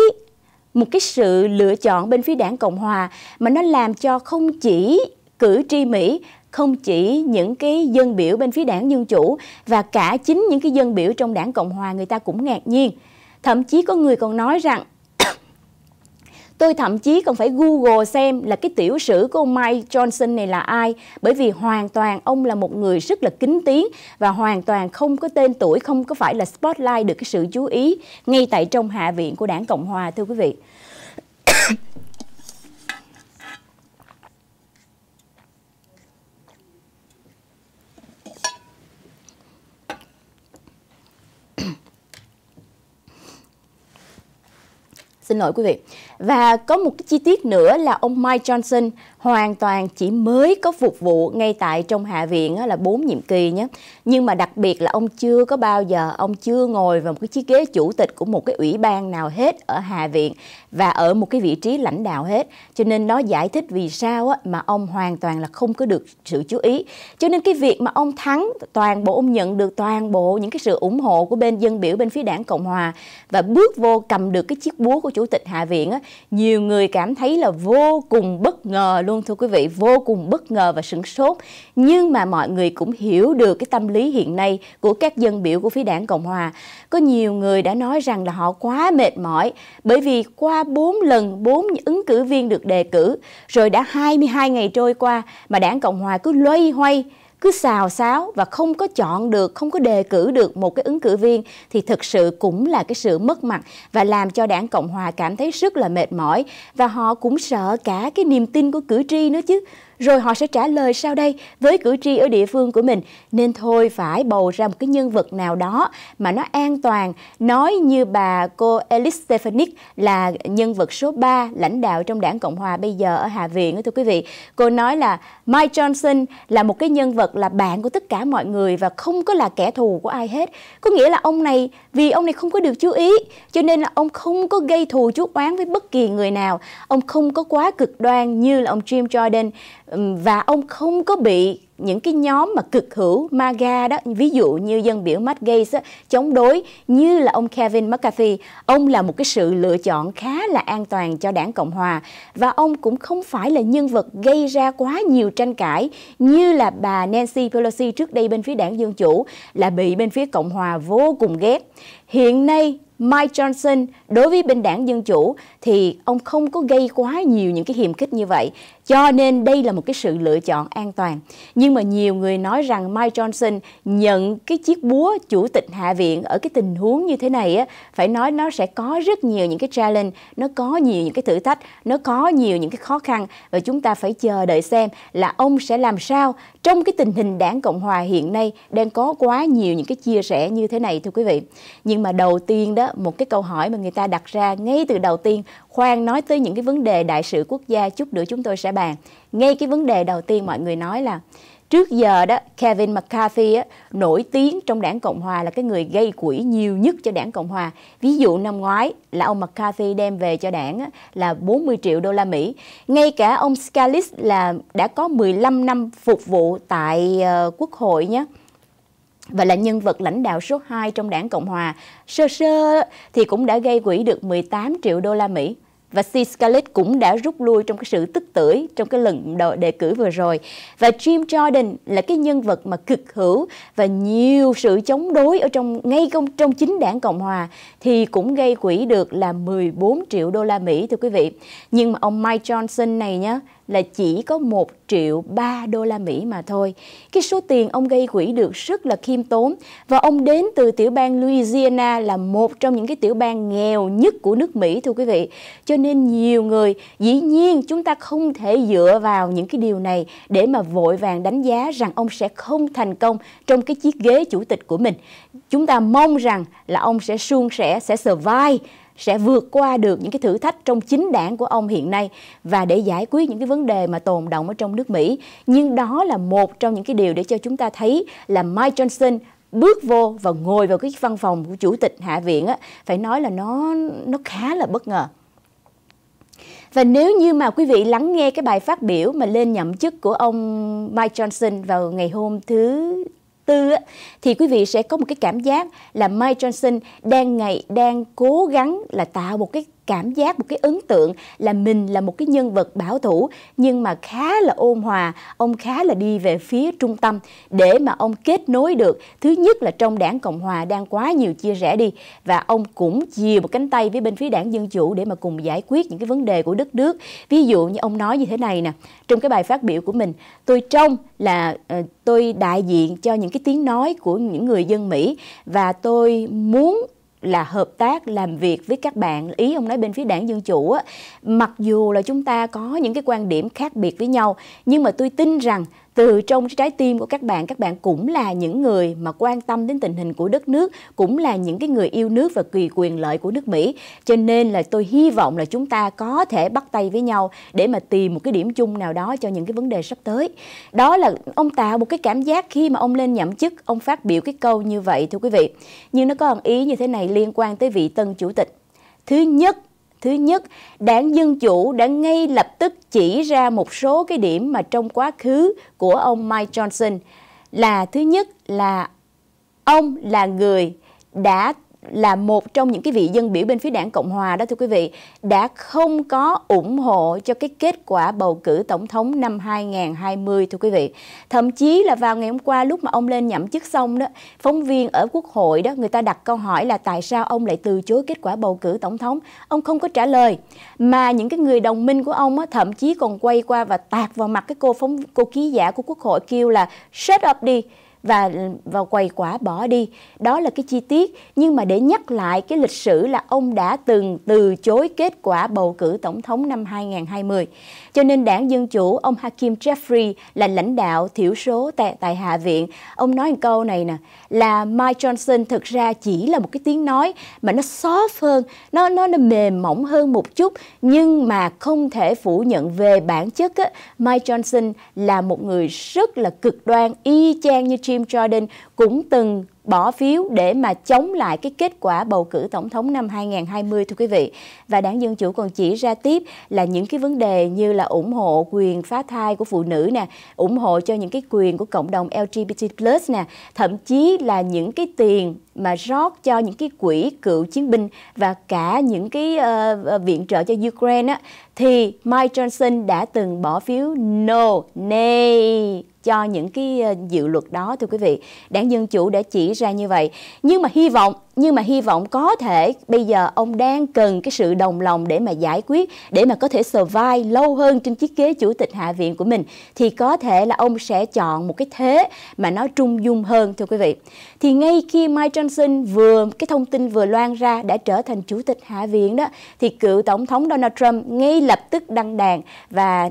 một cái sự lựa chọn bên phía đảng Cộng Hòa mà nó làm cho không chỉ cử tri Mỹ không chỉ những cái dân biểu bên phía đảng Dân Chủ và cả chính những cái dân biểu trong đảng Cộng Hòa người ta cũng ngạc nhiên. Thậm chí có người còn nói rằng Tôi thậm chí còn phải Google xem là cái tiểu sử của ông Mike Johnson này là ai bởi vì hoàn toàn ông là một người rất là kính tiếng và hoàn toàn không có tên tuổi, không có phải là spotlight được cái sự chú ý ngay tại trong hạ viện của đảng Cộng Hòa thưa quý vị. Xin lỗi quý vị. Và có một cái chi tiết nữa là ông Mike Johnson hoàn toàn chỉ mới có phục vụ ngay tại trong Hạ viện là 4 nhiệm kỳ nhé. Nhưng mà đặc biệt là ông chưa có bao giờ, ông chưa ngồi vào một cái chiếc ghế chủ tịch của một cái ủy ban nào hết ở Hạ viện và ở một cái vị trí lãnh đạo hết. Cho nên nó giải thích vì sao mà ông hoàn toàn là không có được sự chú ý. Cho nên cái việc mà ông thắng toàn bộ, ông nhận được toàn bộ những cái sự ủng hộ của bên dân biểu bên phía đảng Cộng Hòa và bước vô cầm được cái chiếc búa của Chủ tịch Hạ viện á, nhiều người cảm thấy là vô cùng bất ngờ luôn thưa quý vị, vô cùng bất ngờ và sửng sốt. Nhưng mà mọi người cũng hiểu được cái tâm lý hiện nay của các dân biểu của phía đảng Cộng Hòa. Có nhiều người đã nói rằng là họ quá mệt mỏi bởi vì qua 4 lần 4 ứng cử viên được đề cử rồi đã 22 ngày trôi qua mà đảng Cộng Hòa cứ loay hoay cứ xào xáo và không có chọn được, không có đề cử được một cái ứng cử viên thì thực sự cũng là cái sự mất mặt và làm cho đảng Cộng Hòa cảm thấy rất là mệt mỏi và họ cũng sợ cả cái niềm tin của cử tri nữa chứ rồi họ sẽ trả lời sau đây với cử tri ở địa phương của mình nên thôi phải bầu ra một cái nhân vật nào đó mà nó an toàn nói như bà cô Elise Stefanik là nhân vật số 3 lãnh đạo trong đảng Cộng Hòa bây giờ ở Hạ Viện thưa quý vị cô nói là Mike Johnson là một cái nhân vật là bạn của tất cả mọi người và không có là kẻ thù của ai hết có nghĩa là ông này vì ông này không có được chú ý cho nên là ông không có gây thù chuốc oán với bất kỳ người nào ông không có quá cực đoan như là ông Jim Jordan và ông không có bị những cái nhóm mà cực hữu MAGA đó ví dụ như dân biểu Matt Gates chống đối như là ông Kevin McCarthy ông là một cái sự lựa chọn khá là an toàn cho đảng Cộng hòa và ông cũng không phải là nhân vật gây ra quá nhiều tranh cãi như là bà Nancy Pelosi trước đây bên phía đảng Dân Chủ là bị bên phía Cộng hòa vô cùng ghét hiện nay Mike Johnson đối với bên đảng Dân Chủ thì ông không có gây quá nhiều những cái hiềm khích như vậy. Cho nên đây là một cái sự lựa chọn an toàn. Nhưng mà nhiều người nói rằng Mike Johnson nhận cái chiếc búa chủ tịch Hạ viện ở cái tình huống như thế này á, phải nói nó sẽ có rất nhiều những cái challenge, nó có nhiều những cái thử thách, nó có nhiều những cái khó khăn và chúng ta phải chờ đợi xem là ông sẽ làm sao trong cái tình hình đảng Cộng Hòa hiện nay đang có quá nhiều những cái chia sẻ như thế này thưa quý vị. Nhưng mà đầu tiên đó, một cái câu hỏi mà người ta đặt ra ngay từ đầu tiên khoan nói tới những cái vấn đề đại sự quốc gia chút nữa chúng tôi sẽ bàn. Ngay cái vấn đề đầu tiên mọi người nói là trước giờ đó Kevin McCarthy á, nổi tiếng trong đảng Cộng Hòa là cái người gây quỹ nhiều nhất cho đảng Cộng Hòa. Ví dụ năm ngoái là ông McCarthy đem về cho đảng á, là 40 triệu đô la Mỹ. Ngay cả ông Scalise là đã có 15 năm phục vụ tại uh, Quốc hội nhé và là nhân vật lãnh đạo số 2 trong đảng Cộng Hòa, sơ sơ thì cũng đã gây quỹ được 18 triệu đô la Mỹ. Và C. Scarlett cũng đã rút lui trong cái sự tức tưởi trong cái lần đề cử vừa rồi. Và Jim Jordan là cái nhân vật mà cực hữu và nhiều sự chống đối ở trong ngay trong, trong chính đảng Cộng Hòa thì cũng gây quỹ được là 14 triệu đô la Mỹ thưa quý vị. Nhưng mà ông Mike Johnson này nhé là chỉ có 1 triệu 3 đô la Mỹ mà thôi. Cái số tiền ông gây quỹ được rất là khiêm tốn và ông đến từ tiểu bang Louisiana là một trong những cái tiểu bang nghèo nhất của nước Mỹ thưa quý vị. Cho nên nhiều người dĩ nhiên chúng ta không thể dựa vào những cái điều này để mà vội vàng đánh giá rằng ông sẽ không thành công trong cái chiếc ghế chủ tịch của mình. Chúng ta mong rằng là ông sẽ suôn sẻ, sẽ survive sẽ vượt qua được những cái thử thách trong chính đảng của ông hiện nay và để giải quyết những cái vấn đề mà tồn động ở trong nước Mỹ. Nhưng đó là một trong những cái điều để cho chúng ta thấy là Mike Johnson bước vô và ngồi vào cái văn phòng của chủ tịch hạ viện á phải nói là nó nó khá là bất ngờ. Và nếu như mà quý vị lắng nghe cái bài phát biểu mà lên nhậm chức của ông Mike Johnson vào ngày hôm thứ tư thì quý vị sẽ có một cái cảm giác là Mike Johnson đang ngày đang cố gắng là tạo một cái cảm giác một cái ấn tượng là mình là một cái nhân vật bảo thủ nhưng mà khá là ôn hòa ông khá là đi về phía trung tâm để mà ông kết nối được thứ nhất là trong đảng cộng hòa đang quá nhiều chia rẽ đi và ông cũng chìa một cánh tay với bên phía đảng dân chủ để mà cùng giải quyết những cái vấn đề của đất nước ví dụ như ông nói như thế này nè trong cái bài phát biểu của mình tôi trông là ờ, tôi đại diện cho những cái tiếng nói của những người dân mỹ và tôi muốn là hợp tác làm việc với các bạn ý ông nói bên phía đảng dân chủ á, mặc dù là chúng ta có những cái quan điểm khác biệt với nhau nhưng mà tôi tin rằng từ trong trái tim của các bạn các bạn cũng là những người mà quan tâm đến tình hình của đất nước cũng là những cái người yêu nước và kỳ quyền lợi của nước Mỹ cho nên là tôi hy vọng là chúng ta có thể bắt tay với nhau để mà tìm một cái điểm chung nào đó cho những cái vấn đề sắp tới đó là ông tạo một cái cảm giác khi mà ông lên nhậm chức ông phát biểu cái câu như vậy thưa quý vị nhưng nó có ý như thế này liên quan tới vị tân chủ tịch thứ nhất Thứ nhất, đảng Dân Chủ đã ngay lập tức chỉ ra một số cái điểm mà trong quá khứ của ông Mike Johnson là thứ nhất là ông là người đã là một trong những cái vị dân biểu bên phía đảng Cộng Hòa đó thưa quý vị đã không có ủng hộ cho cái kết quả bầu cử tổng thống năm 2020 thưa quý vị. Thậm chí là vào ngày hôm qua lúc mà ông lên nhậm chức xong đó, phóng viên ở Quốc hội đó người ta đặt câu hỏi là tại sao ông lại từ chối kết quả bầu cử tổng thống. Ông không có trả lời mà những cái người đồng minh của ông á, thậm chí còn quay qua và tạt vào mặt cái cô phóng cô ký giả của Quốc hội kêu là shut up đi và và quầy quả bỏ đi. Đó là cái chi tiết nhưng mà để nhắc lại cái lịch sử là ông đã từng từ chối kết quả bầu cử tổng thống năm 2020. Cho nên đảng Dân Chủ, ông Hakim Jeffrey là lãnh đạo thiểu số tại, tại Hạ viện. Ông nói một câu này nè, là Mike Johnson thực ra chỉ là một cái tiếng nói mà nó soft hơn, nó, nó, nó mềm mỏng hơn một chút, nhưng mà không thể phủ nhận về bản chất á, Mike Johnson là một người rất là cực đoan, y chang như Jim Jordan cũng từng bỏ phiếu để mà chống lại cái kết quả bầu cử tổng thống năm 2020 thưa quý vị. Và đảng Dân Chủ còn chỉ ra tiếp là những cái vấn đề như là ủng hộ quyền phá thai của phụ nữ nè, ủng hộ cho những cái quyền của cộng đồng LGBT+ nè, thậm chí là những cái tiền mà rót cho những cái quỹ cựu chiến binh và cả những cái uh, viện trợ cho Ukraine á thì Mike Johnson đã từng bỏ phiếu no, nay cho những cái ờ, dự luật đó thưa quý vị đảng dân chủ đã chỉ ra như vậy nhưng mà hy vọng nhưng mà hy vọng có thể bây giờ ông đang cần cái sự đồng lòng để mà giải quyết để mà có thể survive lâu hơn trên chiếc ghế chủ tịch hạ viện của mình thì có thể là ông sẽ chọn một cái thế mà nó trung dung hơn thưa quý vị thì ngay khi Mike Johnson vừa cái thông tin vừa loan ra đã trở thành chủ tịch hạ viện đó thì cựu tổng thống Donald Trump ngay lập tức đăng đàn và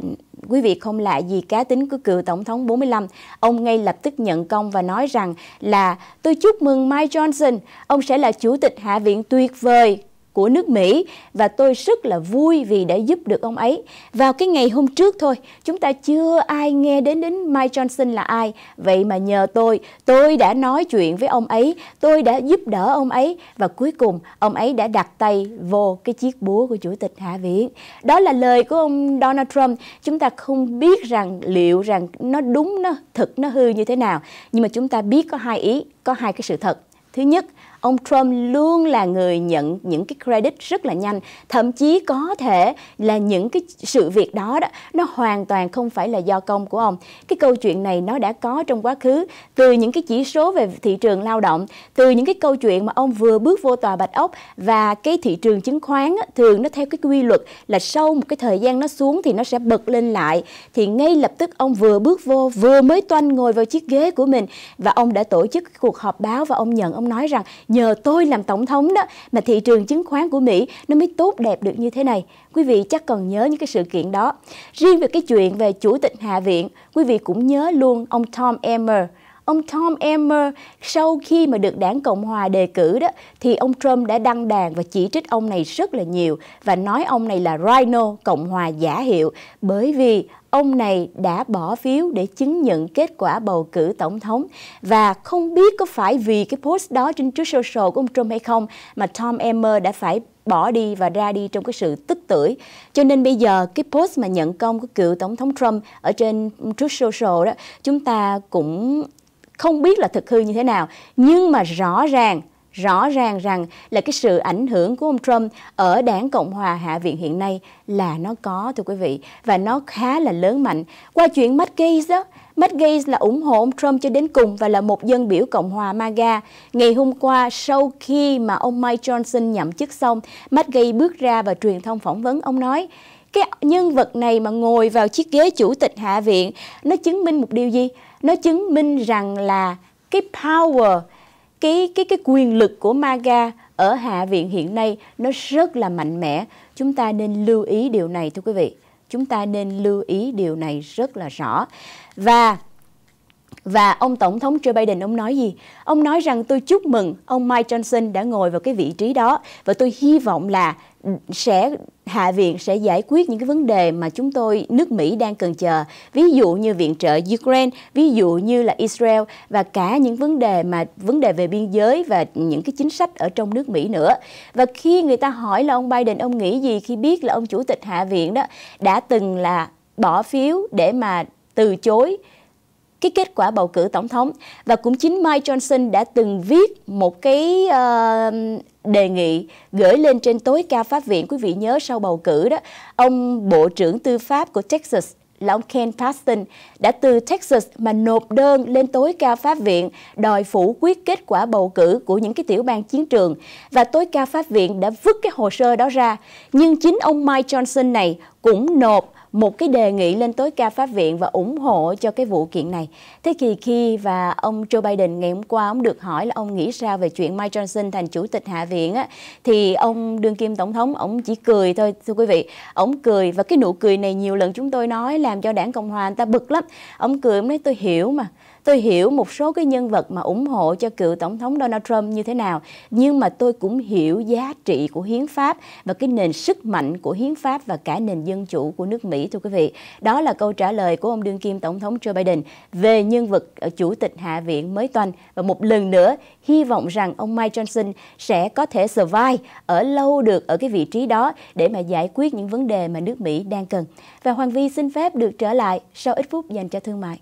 quý vị không lạ gì cá tính của cựu Tổng thống 45. Ông ngay lập tức nhận công và nói rằng là tôi chúc mừng Mike Johnson, ông sẽ là chủ tịch Hạ viện tuyệt vời của nước Mỹ và tôi rất là vui vì đã giúp được ông ấy. Vào cái ngày hôm trước thôi, chúng ta chưa ai nghe đến đến Mike Johnson là ai, vậy mà nhờ tôi, tôi đã nói chuyện với ông ấy, tôi đã giúp đỡ ông ấy và cuối cùng ông ấy đã đặt tay vô cái chiếc búa của chủ tịch Hạ viện. Đó là lời của ông Donald Trump. Chúng ta không biết rằng liệu rằng nó đúng nó thật nó hư như thế nào, nhưng mà chúng ta biết có hai ý, có hai cái sự thật. Thứ nhất, ông Trump luôn là người nhận những cái credit rất là nhanh thậm chí có thể là những cái sự việc đó đó nó hoàn toàn không phải là do công của ông cái câu chuyện này nó đã có trong quá khứ từ những cái chỉ số về thị trường lao động từ những cái câu chuyện mà ông vừa bước vô tòa bạch ốc và cái thị trường chứng khoán thường nó theo cái quy luật là sau một cái thời gian nó xuống thì nó sẽ bật lên lại thì ngay lập tức ông vừa bước vô vừa mới toanh ngồi vào chiếc ghế của mình và ông đã tổ chức cuộc họp báo và ông nhận ông nói rằng nhờ tôi làm tổng thống đó mà thị trường chứng khoán của Mỹ nó mới tốt đẹp được như thế này. Quý vị chắc còn nhớ những cái sự kiện đó. Riêng về cái chuyện về chủ tịch Hạ viện, quý vị cũng nhớ luôn ông Tom Emmer ông Tom Emmer sau khi mà được đảng Cộng Hòa đề cử đó thì ông Trump đã đăng đàn và chỉ trích ông này rất là nhiều và nói ông này là Rhino Cộng Hòa giả hiệu bởi vì ông này đã bỏ phiếu để chứng nhận kết quả bầu cử tổng thống và không biết có phải vì cái post đó trên trước social của ông Trump hay không mà Tom Emmer đã phải bỏ đi và ra đi trong cái sự tức tưởi. Cho nên bây giờ cái post mà nhận công của cựu tổng thống Trump ở trên Truth Social đó, chúng ta cũng không biết là thực hư như thế nào, nhưng mà rõ ràng rõ ràng rằng là cái sự ảnh hưởng của ông Trump ở đảng Cộng hòa Hạ viện hiện nay là nó có thưa quý vị và nó khá là lớn mạnh. Qua chuyện Matt Gaetz đó, Matt là ủng hộ ông Trump cho đến cùng và là một dân biểu Cộng hòa MAGA. Ngày hôm qua, sau khi mà ông Mike Johnson nhậm chức xong, Matt Gaetz bước ra và truyền thông phỏng vấn ông nói cái nhân vật này mà ngồi vào chiếc ghế chủ tịch Hạ viện, nó chứng minh một điều gì? Nó chứng minh rằng là cái power cái cái cái quyền lực của MAGA ở hạ viện hiện nay nó rất là mạnh mẽ. Chúng ta nên lưu ý điều này thưa quý vị. Chúng ta nên lưu ý điều này rất là rõ. Và và ông Tổng thống Joe Biden ông nói gì? Ông nói rằng tôi chúc mừng ông Mike Johnson đã ngồi vào cái vị trí đó và tôi hy vọng là sẽ Hạ viện sẽ giải quyết những cái vấn đề mà chúng tôi nước Mỹ đang cần chờ, ví dụ như viện trợ Ukraine, ví dụ như là Israel và cả những vấn đề mà vấn đề về biên giới và những cái chính sách ở trong nước Mỹ nữa. Và khi người ta hỏi là ông Biden ông nghĩ gì khi biết là ông chủ tịch Hạ viện đó đã từng là bỏ phiếu để mà từ chối cái kết quả bầu cử tổng thống và cũng chính Mike Johnson đã từng viết một cái uh, đề nghị gửi lên trên tối cao pháp viện quý vị nhớ sau bầu cử đó ông bộ trưởng tư pháp của Texas là ông Ken Paxton đã từ Texas mà nộp đơn lên tối cao pháp viện đòi phủ quyết kết quả bầu cử của những cái tiểu bang chiến trường và tối cao pháp viện đã vứt cái hồ sơ đó ra. Nhưng chính ông Mike Johnson này cũng nộp một cái đề nghị lên tối cao pháp viện và ủng hộ cho cái vụ kiện này. Thế thì khi và ông Joe Biden ngày hôm qua ông được hỏi là ông nghĩ sao về chuyện Mike Johnson thành chủ tịch Hạ viện á, thì ông đương kim tổng thống ông chỉ cười thôi thưa quý vị. Ông cười và cái nụ cười này nhiều lần chúng tôi nói làm cho đảng Cộng hòa người ta bực lắm. Ông cười ông nói tôi hiểu mà Tôi hiểu một số cái nhân vật mà ủng hộ cho cựu Tổng thống Donald Trump như thế nào, nhưng mà tôi cũng hiểu giá trị của hiến pháp và cái nền sức mạnh của hiến pháp và cả nền dân chủ của nước Mỹ thưa quý vị. Đó là câu trả lời của ông đương kim Tổng thống Joe Biden về nhân vật Chủ tịch Hạ viện mới toanh. Và một lần nữa, hy vọng rằng ông Mike Johnson sẽ có thể survive ở lâu được ở cái vị trí đó để mà giải quyết những vấn đề mà nước Mỹ đang cần. Và Hoàng Vi xin phép được trở lại sau ít phút dành cho thương mại.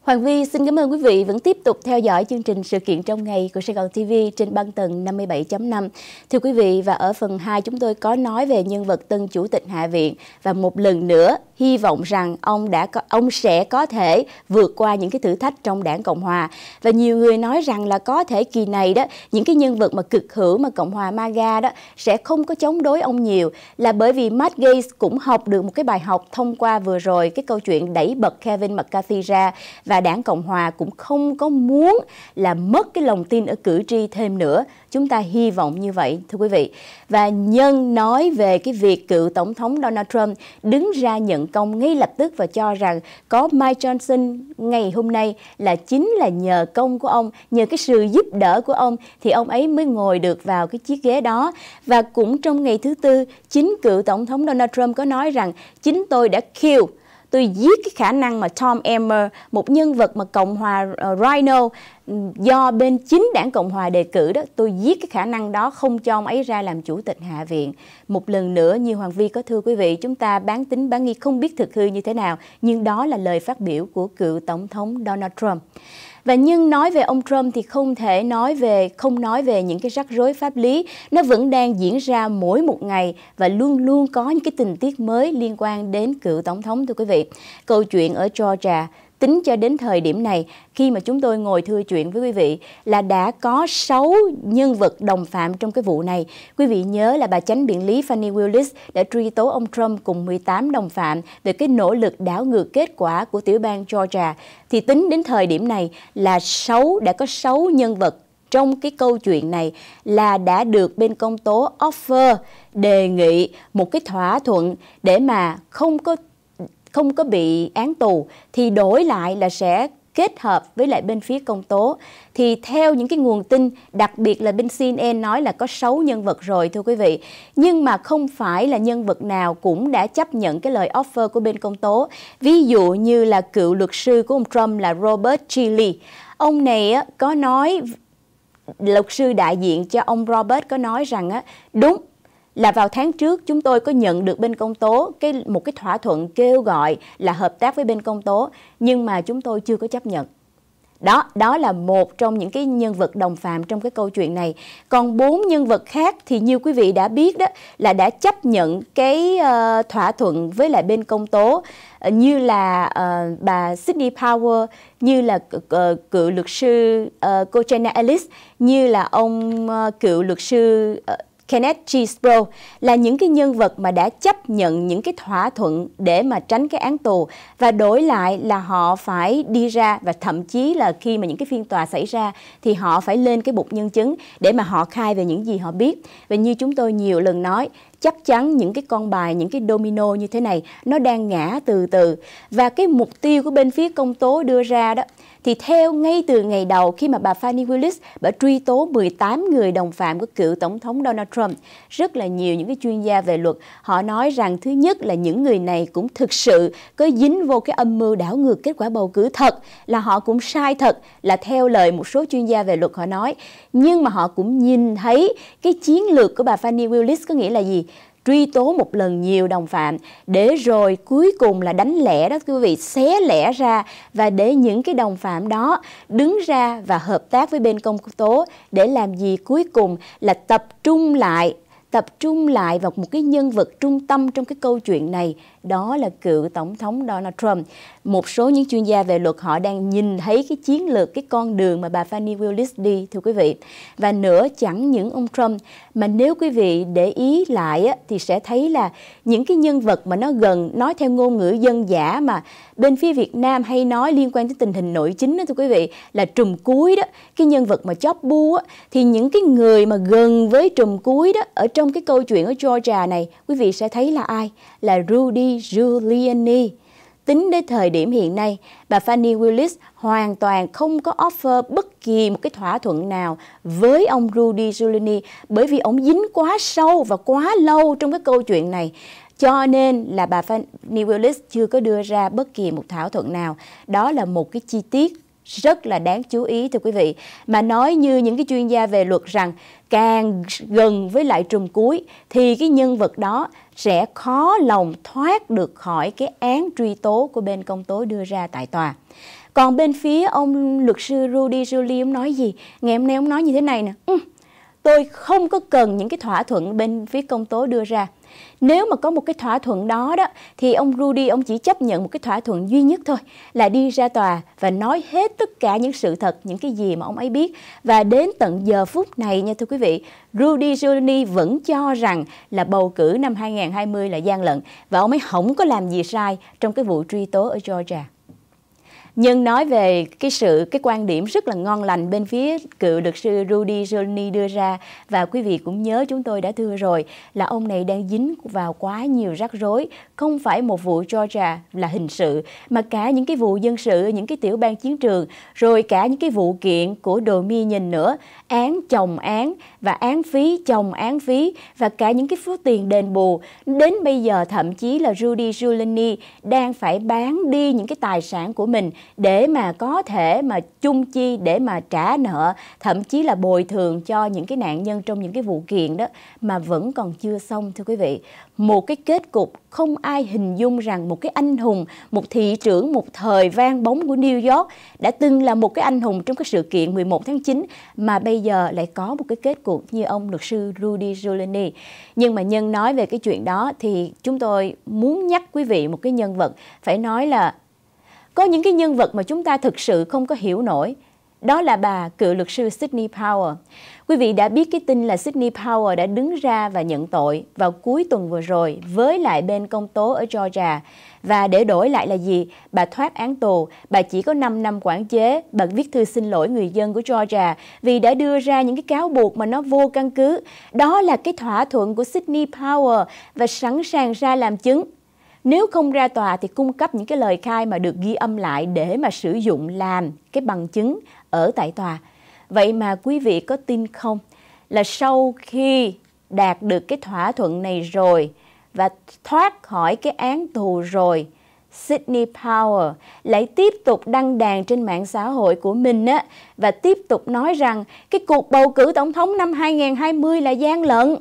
Hoàng Vi xin cảm ơn quý vị vẫn tiếp tục theo dõi chương trình sự kiện trong ngày của Sài Gòn TV trên băng tầng 57.5. Thưa quý vị và ở phần 2 chúng tôi có nói về nhân vật tân chủ tịch Hạ viện và một lần nữa hy vọng rằng ông đã có, ông sẽ có thể vượt qua những cái thử thách trong đảng Cộng Hòa và nhiều người nói rằng là có thể kỳ này đó những cái nhân vật mà cực hữu mà Cộng Hòa MAGA đó sẽ không có chống đối ông nhiều là bởi vì Matt Gates cũng học được một cái bài học thông qua vừa rồi cái câu chuyện đẩy bật Kevin McCarthy ra và đảng Cộng Hòa cũng không có muốn là mất cái lòng tin ở cử tri thêm nữa. Chúng ta hy vọng như vậy thưa quý vị. Và nhân nói về cái việc cựu Tổng thống Donald Trump đứng ra nhận công ngay lập tức và cho rằng có Mike Johnson ngày hôm nay là chính là nhờ công của ông, nhờ cái sự giúp đỡ của ông thì ông ấy mới ngồi được vào cái chiếc ghế đó. Và cũng trong ngày thứ tư, chính cựu Tổng thống Donald Trump có nói rằng chính tôi đã kill tôi giết cái khả năng mà Tom Emmer một nhân vật mà Cộng hòa ờ, Rhino do bên chính đảng Cộng hòa đề cử đó tôi giết cái khả năng đó không cho ông ấy ra làm chủ tịch Hạ viện một lần nữa như Hoàng Vi có thưa quý vị chúng ta bán tính bán nghi không biết thực hư như thế nào nhưng đó là lời phát biểu của cựu Tổng thống Donald Trump và nhưng nói về ông Trump thì không thể nói về không nói về những cái rắc rối pháp lý, nó vẫn đang diễn ra mỗi một ngày và luôn luôn có những cái tình tiết mới liên quan đến cựu tổng thống thưa quý vị. Câu chuyện ở Georgia Tính cho đến thời điểm này, khi mà chúng tôi ngồi thưa chuyện với quý vị là đã có 6 nhân vật đồng phạm trong cái vụ này. Quý vị nhớ là bà chánh biện lý Fanny Willis đã truy tố ông Trump cùng 18 đồng phạm về cái nỗ lực đảo ngược kết quả của tiểu bang Georgia. Thì tính đến thời điểm này là 6 đã có 6 nhân vật trong cái câu chuyện này là đã được bên công tố offer đề nghị một cái thỏa thuận để mà không có không có bị án tù thì đổi lại là sẽ kết hợp với lại bên phía công tố thì theo những cái nguồn tin đặc biệt là bên CNN nói là có 6 nhân vật rồi thưa quý vị nhưng mà không phải là nhân vật nào cũng đã chấp nhận cái lời offer của bên công tố ví dụ như là cựu luật sư của ông Trump là Robert G. ông này có nói luật sư đại diện cho ông Robert có nói rằng đúng là vào tháng trước chúng tôi có nhận được bên công tố cái một cái thỏa thuận kêu gọi là hợp tác với bên công tố nhưng mà chúng tôi chưa có chấp nhận. Đó, đó là một trong những cái nhân vật đồng phạm trong cái câu chuyện này. Còn bốn nhân vật khác thì như quý vị đã biết đó là đã chấp nhận cái uh, thỏa thuận với lại bên công tố uh, như là uh, bà Sydney Power, như là uh, cựu luật sư uh, Jenna Ellis, như là ông uh, cựu luật sư uh, Kenneth G. Spro là những cái nhân vật mà đã chấp nhận những cái thỏa thuận để mà tránh cái án tù và đổi lại là họ phải đi ra và thậm chí là khi mà những cái phiên tòa xảy ra thì họ phải lên cái bục nhân chứng để mà họ khai về những gì họ biết. Và như chúng tôi nhiều lần nói, chắc chắn những cái con bài, những cái domino như thế này nó đang ngã từ từ và cái mục tiêu của bên phía công tố đưa ra đó thì theo ngay từ ngày đầu khi mà bà Fanny Willis đã truy tố 18 người đồng phạm của cựu tổng thống Donald Trump, rất là nhiều những cái chuyên gia về luật họ nói rằng thứ nhất là những người này cũng thực sự có dính vô cái âm mưu đảo ngược kết quả bầu cử thật là họ cũng sai thật là theo lời một số chuyên gia về luật họ nói, nhưng mà họ cũng nhìn thấy cái chiến lược của bà Fanny Willis có nghĩa là gì? truy tố một lần nhiều đồng phạm để rồi cuối cùng là đánh lẻ đó quý vị xé lẻ ra và để những cái đồng phạm đó đứng ra và hợp tác với bên công tố để làm gì cuối cùng là tập trung lại tập trung lại vào một cái nhân vật trung tâm trong cái câu chuyện này đó là cựu tổng thống Donald Trump. Một số những chuyên gia về luật họ đang nhìn thấy cái chiến lược, cái con đường mà bà Fanny Willis đi, thưa quý vị. Và nữa chẳng những ông Trump, mà nếu quý vị để ý lại thì sẽ thấy là những cái nhân vật mà nó gần nói theo ngôn ngữ dân giả mà bên phía Việt Nam hay nói liên quan đến tình hình nội chính đó thưa quý vị là trùm cuối đó, cái nhân vật mà chóp bu á, thì những cái người mà gần với trùm cuối đó ở trong cái câu chuyện ở Georgia này, quý vị sẽ thấy là ai? Là Rudy Giuliani. Tính đến thời điểm hiện nay, bà Fanny Willis hoàn toàn không có offer bất kỳ một cái thỏa thuận nào với ông Rudy Giuliani bởi vì ông dính quá sâu và quá lâu trong cái câu chuyện này. Cho nên là bà Fanny Willis chưa có đưa ra bất kỳ một thỏa thuận nào. Đó là một cái chi tiết rất là đáng chú ý thưa quý vị mà nói như những cái chuyên gia về luật rằng càng gần với lại trùm cuối thì cái nhân vật đó sẽ khó lòng thoát được khỏi cái án truy tố của bên công tố đưa ra tại tòa còn bên phía ông luật sư Rudy Giuliani ông nói gì ngày hôm nay ông nói như thế này nè ừ, tôi không có cần những cái thỏa thuận bên phía công tố đưa ra nếu mà có một cái thỏa thuận đó đó thì ông Rudy ông chỉ chấp nhận một cái thỏa thuận duy nhất thôi là đi ra tòa và nói hết tất cả những sự thật những cái gì mà ông ấy biết và đến tận giờ phút này nha thưa quý vị Rudy Giuliani vẫn cho rằng là bầu cử năm 2020 là gian lận và ông ấy không có làm gì sai trong cái vụ truy tố ở Georgia nhưng nói về cái sự cái quan điểm rất là ngon lành bên phía cựu luật sư Rudy Giuliani đưa ra và quý vị cũng nhớ chúng tôi đã thưa rồi là ông này đang dính vào quá nhiều rắc rối không phải một vụ Georgia là hình sự mà cả những cái vụ dân sự những cái tiểu bang chiến trường rồi cả những cái vụ kiện của Dominion nữa án chồng án và án phí chồng án phí và cả những cái số tiền đền bù đến bây giờ thậm chí là Rudy Giuliani đang phải bán đi những cái tài sản của mình để mà có thể mà chung chi để mà trả nợ thậm chí là bồi thường cho những cái nạn nhân trong những cái vụ kiện đó mà vẫn còn chưa xong thưa quý vị một cái kết cục không ai hình dung rằng một cái anh hùng một thị trưởng một thời vang bóng của New York đã từng là một cái anh hùng trong cái sự kiện 11 tháng 9 mà bây giờ lại có một cái kết cục như ông luật sư Rudy Giuliani nhưng mà nhân nói về cái chuyện đó thì chúng tôi muốn nhắc quý vị một cái nhân vật phải nói là có những cái nhân vật mà chúng ta thực sự không có hiểu nổi. Đó là bà cựu luật sư Sydney Power. Quý vị đã biết cái tin là Sydney Power đã đứng ra và nhận tội vào cuối tuần vừa rồi với lại bên công tố ở Georgia. Và để đổi lại là gì? Bà thoát án tù, bà chỉ có 5 năm quản chế, bà viết thư xin lỗi người dân của Georgia vì đã đưa ra những cái cáo buộc mà nó vô căn cứ. Đó là cái thỏa thuận của Sydney Power và sẵn sàng ra làm chứng nếu không ra tòa thì cung cấp những cái lời khai mà được ghi âm lại để mà sử dụng làm cái bằng chứng ở tại tòa. Vậy mà quý vị có tin không là sau khi đạt được cái thỏa thuận này rồi và thoát khỏi cái án tù rồi, Sydney Power lại tiếp tục đăng đàn trên mạng xã hội của mình á, và tiếp tục nói rằng cái cuộc bầu cử tổng thống năm 2020 là gian lận,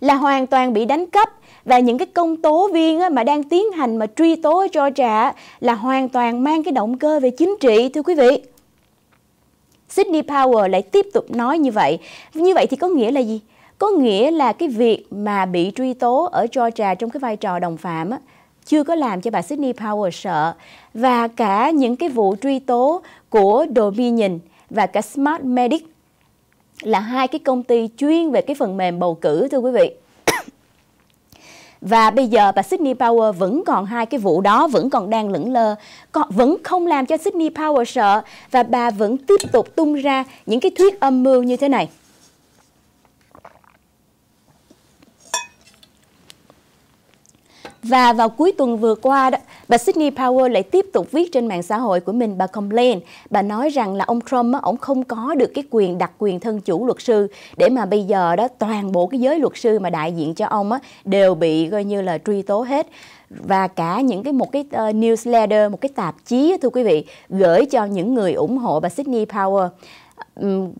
là hoàn toàn bị đánh cắp và những cái công tố viên mà đang tiến hành mà truy tố cho Georgia là hoàn toàn mang cái động cơ về chính trị thưa quý vị. Sydney Power lại tiếp tục nói như vậy. Như vậy thì có nghĩa là gì? Có nghĩa là cái việc mà bị truy tố ở cho trà trong cái vai trò đồng phạm á, chưa có làm cho bà Sydney Power sợ và cả những cái vụ truy tố của Dominion và cả Smart Medic là hai cái công ty chuyên về cái phần mềm bầu cử thưa quý vị. Và bây giờ bà Sydney Power vẫn còn hai cái vụ đó vẫn còn đang lững lơ, còn vẫn không làm cho Sydney Power sợ và bà vẫn tiếp tục tung ra những cái thuyết âm mưu như thế này. Và vào cuối tuần vừa qua, đó, bà Sydney Power lại tiếp tục viết trên mạng xã hội của mình bà complain. Bà nói rằng là ông Trump ông không có được cái quyền đặc quyền thân chủ luật sư để mà bây giờ đó toàn bộ cái giới luật sư mà đại diện cho ông á, đều bị coi như là truy tố hết và cả những cái một cái uh, newsletter, một cái tạp chí thưa quý vị gửi cho những người ủng hộ bà Sydney Power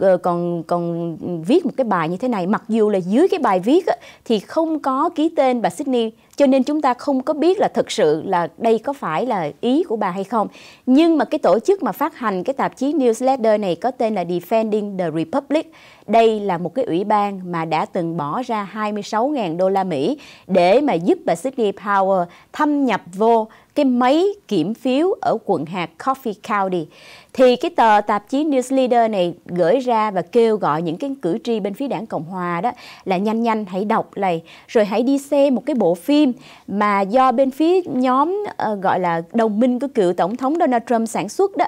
ờ, còn còn viết một cái bài như thế này mặc dù là dưới cái bài viết á, thì không có ký tên bà Sydney cho nên chúng ta không có biết là thực sự là đây có phải là ý của bà hay không nhưng mà cái tổ chức mà phát hành cái tạp chí newsletter này có tên là Defending the Republic đây là một cái ủy ban mà đã từng bỏ ra 26.000 đô la Mỹ để mà giúp bà Sydney Power thâm nhập vô cái máy kiểm phiếu ở quận hạt Coffee County thì cái tờ tạp chí News Leader này gửi ra và kêu gọi những cái cử tri bên phía đảng Cộng Hòa đó là nhanh nhanh hãy đọc này, rồi hãy đi xem một cái bộ phim mà do bên phía nhóm uh, gọi là đồng minh của cựu Tổng thống Donald Trump sản xuất đó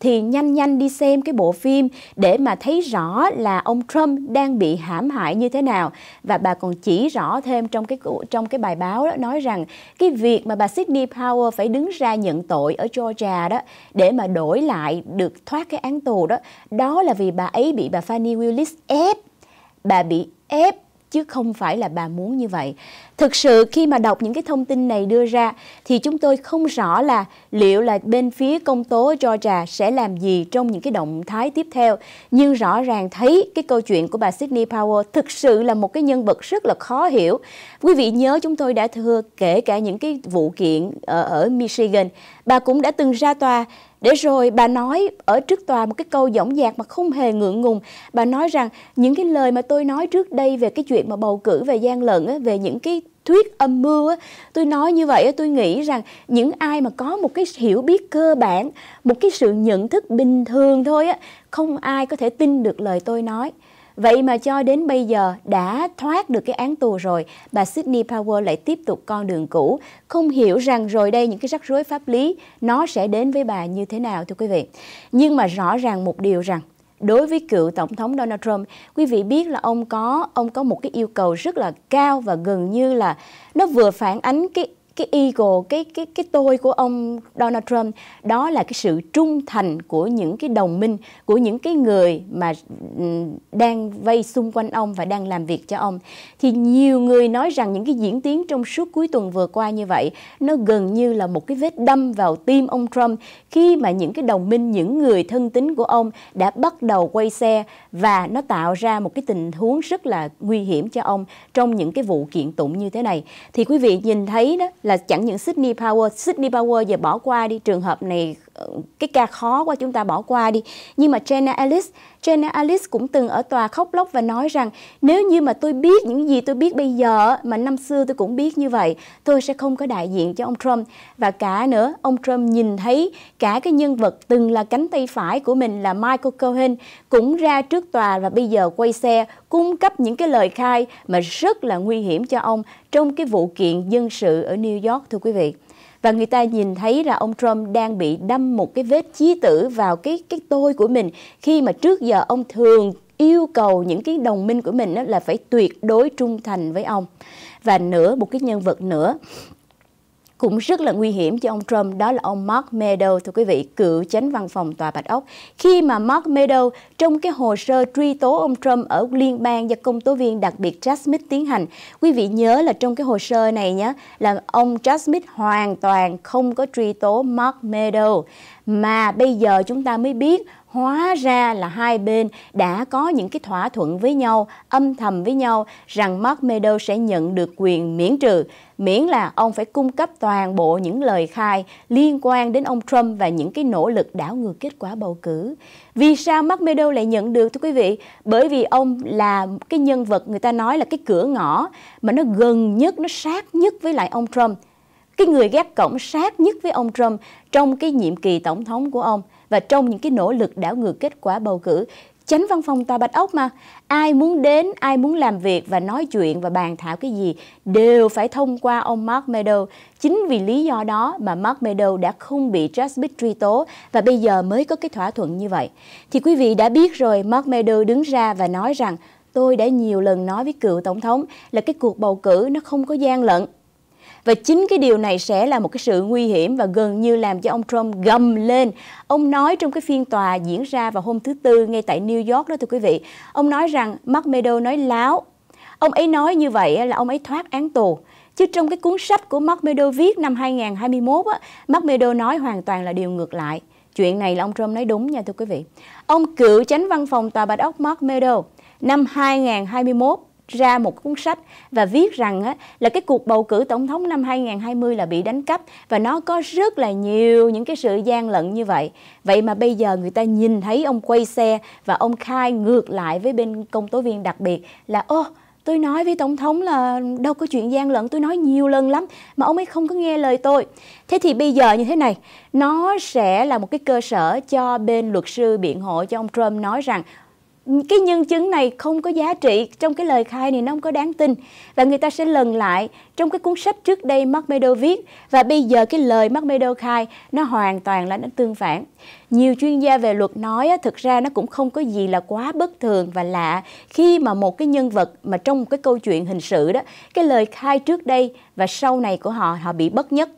thì nhanh nhanh đi xem cái bộ phim để mà thấy rõ là ông Trump đang bị hãm hại như thế nào và bà còn chỉ rõ thêm trong cái trong cái bài báo đó nói rằng cái việc mà bà Sydney Powell phải đứng ra nhận tội ở Georgia đó để mà đổi lại được thoát cái án tù đó đó là vì bà ấy bị bà Fanny Willis ép bà bị ép chứ không phải là bà muốn như vậy. Thực sự khi mà đọc những cái thông tin này đưa ra thì chúng tôi không rõ là liệu là bên phía công tố Georgia sẽ làm gì trong những cái động thái tiếp theo. Nhưng rõ ràng thấy cái câu chuyện của bà Sydney Powell thực sự là một cái nhân vật rất là khó hiểu. Quý vị nhớ chúng tôi đã thưa kể cả những cái vụ kiện ở, ở Michigan, bà cũng đã từng ra tòa để rồi bà nói ở trước tòa một cái câu dõng dạc mà không hề ngượng ngùng. Bà nói rằng những cái lời mà tôi nói trước đây về cái chuyện mà bầu cử về gian lận, về những cái thuyết âm mưu á, tôi nói như vậy á, tôi nghĩ rằng những ai mà có một cái hiểu biết cơ bản, một cái sự nhận thức bình thường thôi á, không ai có thể tin được lời tôi nói. Vậy mà cho đến bây giờ đã thoát được cái án tù rồi, bà Sydney Power lại tiếp tục con đường cũ, không hiểu rằng rồi đây những cái rắc rối pháp lý nó sẽ đến với bà như thế nào thưa quý vị. Nhưng mà rõ ràng một điều rằng đối với cựu tổng thống Donald Trump, quý vị biết là ông có ông có một cái yêu cầu rất là cao và gần như là nó vừa phản ánh cái cái ego cái cái cái tôi của ông Donald Trump đó là cái sự trung thành của những cái đồng minh của những cái người mà ừ, đang vây xung quanh ông và đang làm việc cho ông thì nhiều người nói rằng những cái diễn tiến trong suốt cuối tuần vừa qua như vậy nó gần như là một cái vết đâm vào tim ông Trump khi mà những cái đồng minh những người thân tín của ông đã bắt đầu quay xe và nó tạo ra một cái tình huống rất là nguy hiểm cho ông trong những cái vụ kiện tụng như thế này thì quý vị nhìn thấy đó là chẳng những Sydney Power, Sydney Power giờ bỏ qua đi trường hợp này cái ca khó qua chúng ta bỏ qua đi nhưng mà Jenna Alice Jenna Alice cũng từng ở tòa khóc lóc và nói rằng nếu như mà tôi biết những gì tôi biết bây giờ mà năm xưa tôi cũng biết như vậy tôi sẽ không có đại diện cho ông Trump và cả nữa ông Trump nhìn thấy cả cái nhân vật từng là cánh tay phải của mình là Michael Cohen cũng ra trước tòa và bây giờ quay xe cung cấp những cái lời khai mà rất là nguy hiểm cho ông trong cái vụ kiện dân sự ở New York thưa quý vị và người ta nhìn thấy là ông Trump đang bị đâm một cái vết chí tử vào cái cái tôi của mình khi mà trước giờ ông thường yêu cầu những cái đồng minh của mình là phải tuyệt đối trung thành với ông và nữa một cái nhân vật nữa cũng rất là nguy hiểm cho ông Trump đó là ông Mark Meadow thưa quý vị cựu chánh văn phòng tòa Bạch Ốc khi mà Mark Meadow trong cái hồ sơ truy tố ông Trump ở liên bang do công tố viên đặc biệt Jack Smith tiến hành quý vị nhớ là trong cái hồ sơ này nhé là ông Jack Smith hoàn toàn không có truy tố Mark Meadow mà bây giờ chúng ta mới biết hóa ra là hai bên đã có những cái thỏa thuận với nhau, âm thầm với nhau rằng Mark Meadow sẽ nhận được quyền miễn trừ miễn là ông phải cung cấp toàn bộ những lời khai liên quan đến ông Trump và những cái nỗ lực đảo ngược kết quả bầu cử. Vì sao Mark Meadow lại nhận được thưa quý vị? Bởi vì ông là cái nhân vật người ta nói là cái cửa ngõ mà nó gần nhất, nó sát nhất với lại ông Trump cái người ghép cổng sát nhất với ông Trump trong cái nhiệm kỳ tổng thống của ông và trong những cái nỗ lực đảo ngược kết quả bầu cử chánh văn phòng tòa Bạch Ốc mà. Ai muốn đến, ai muốn làm việc và nói chuyện và bàn thảo cái gì đều phải thông qua ông Mark Meadow. Chính vì lý do đó mà Mark Meadow đã không bị Trashbit truy tố và bây giờ mới có cái thỏa thuận như vậy. Thì quý vị đã biết rồi, Mark Meadow đứng ra và nói rằng tôi đã nhiều lần nói với cựu tổng thống là cái cuộc bầu cử nó không có gian lận và chính cái điều này sẽ là một cái sự nguy hiểm và gần như làm cho ông Trump gầm lên. Ông nói trong cái phiên tòa diễn ra vào hôm thứ Tư ngay tại New York đó thưa quý vị. Ông nói rằng Mark Meadow nói láo. Ông ấy nói như vậy là ông ấy thoát án tù. Chứ trong cái cuốn sách của Mark Meadow viết năm 2021, á, Mark Meadow nói hoàn toàn là điều ngược lại. Chuyện này là ông Trump nói đúng nha thưa quý vị. Ông cựu tránh văn phòng Tòa Bạch Ốc Mark Meadow năm 2021 ra một cuốn sách và viết rằng á, là cái cuộc bầu cử tổng thống năm 2020 là bị đánh cắp và nó có rất là nhiều những cái sự gian lận như vậy. Vậy mà bây giờ người ta nhìn thấy ông quay xe và ông khai ngược lại với bên công tố viên đặc biệt là ô tôi nói với tổng thống là đâu có chuyện gian lận tôi nói nhiều lần lắm mà ông ấy không có nghe lời tôi thế thì bây giờ như thế này nó sẽ là một cái cơ sở cho bên luật sư biện hộ cho ông trump nói rằng cái nhân chứng này không có giá trị trong cái lời khai này nó không có đáng tin và người ta sẽ lần lại trong cái cuốn sách trước đây Mark Meadow viết và bây giờ cái lời Mark Meadow khai nó hoàn toàn là nó tương phản nhiều chuyên gia về luật nói thực ra nó cũng không có gì là quá bất thường và lạ khi mà một cái nhân vật mà trong một cái câu chuyện hình sự đó cái lời khai trước đây và sau này của họ họ bị bất nhất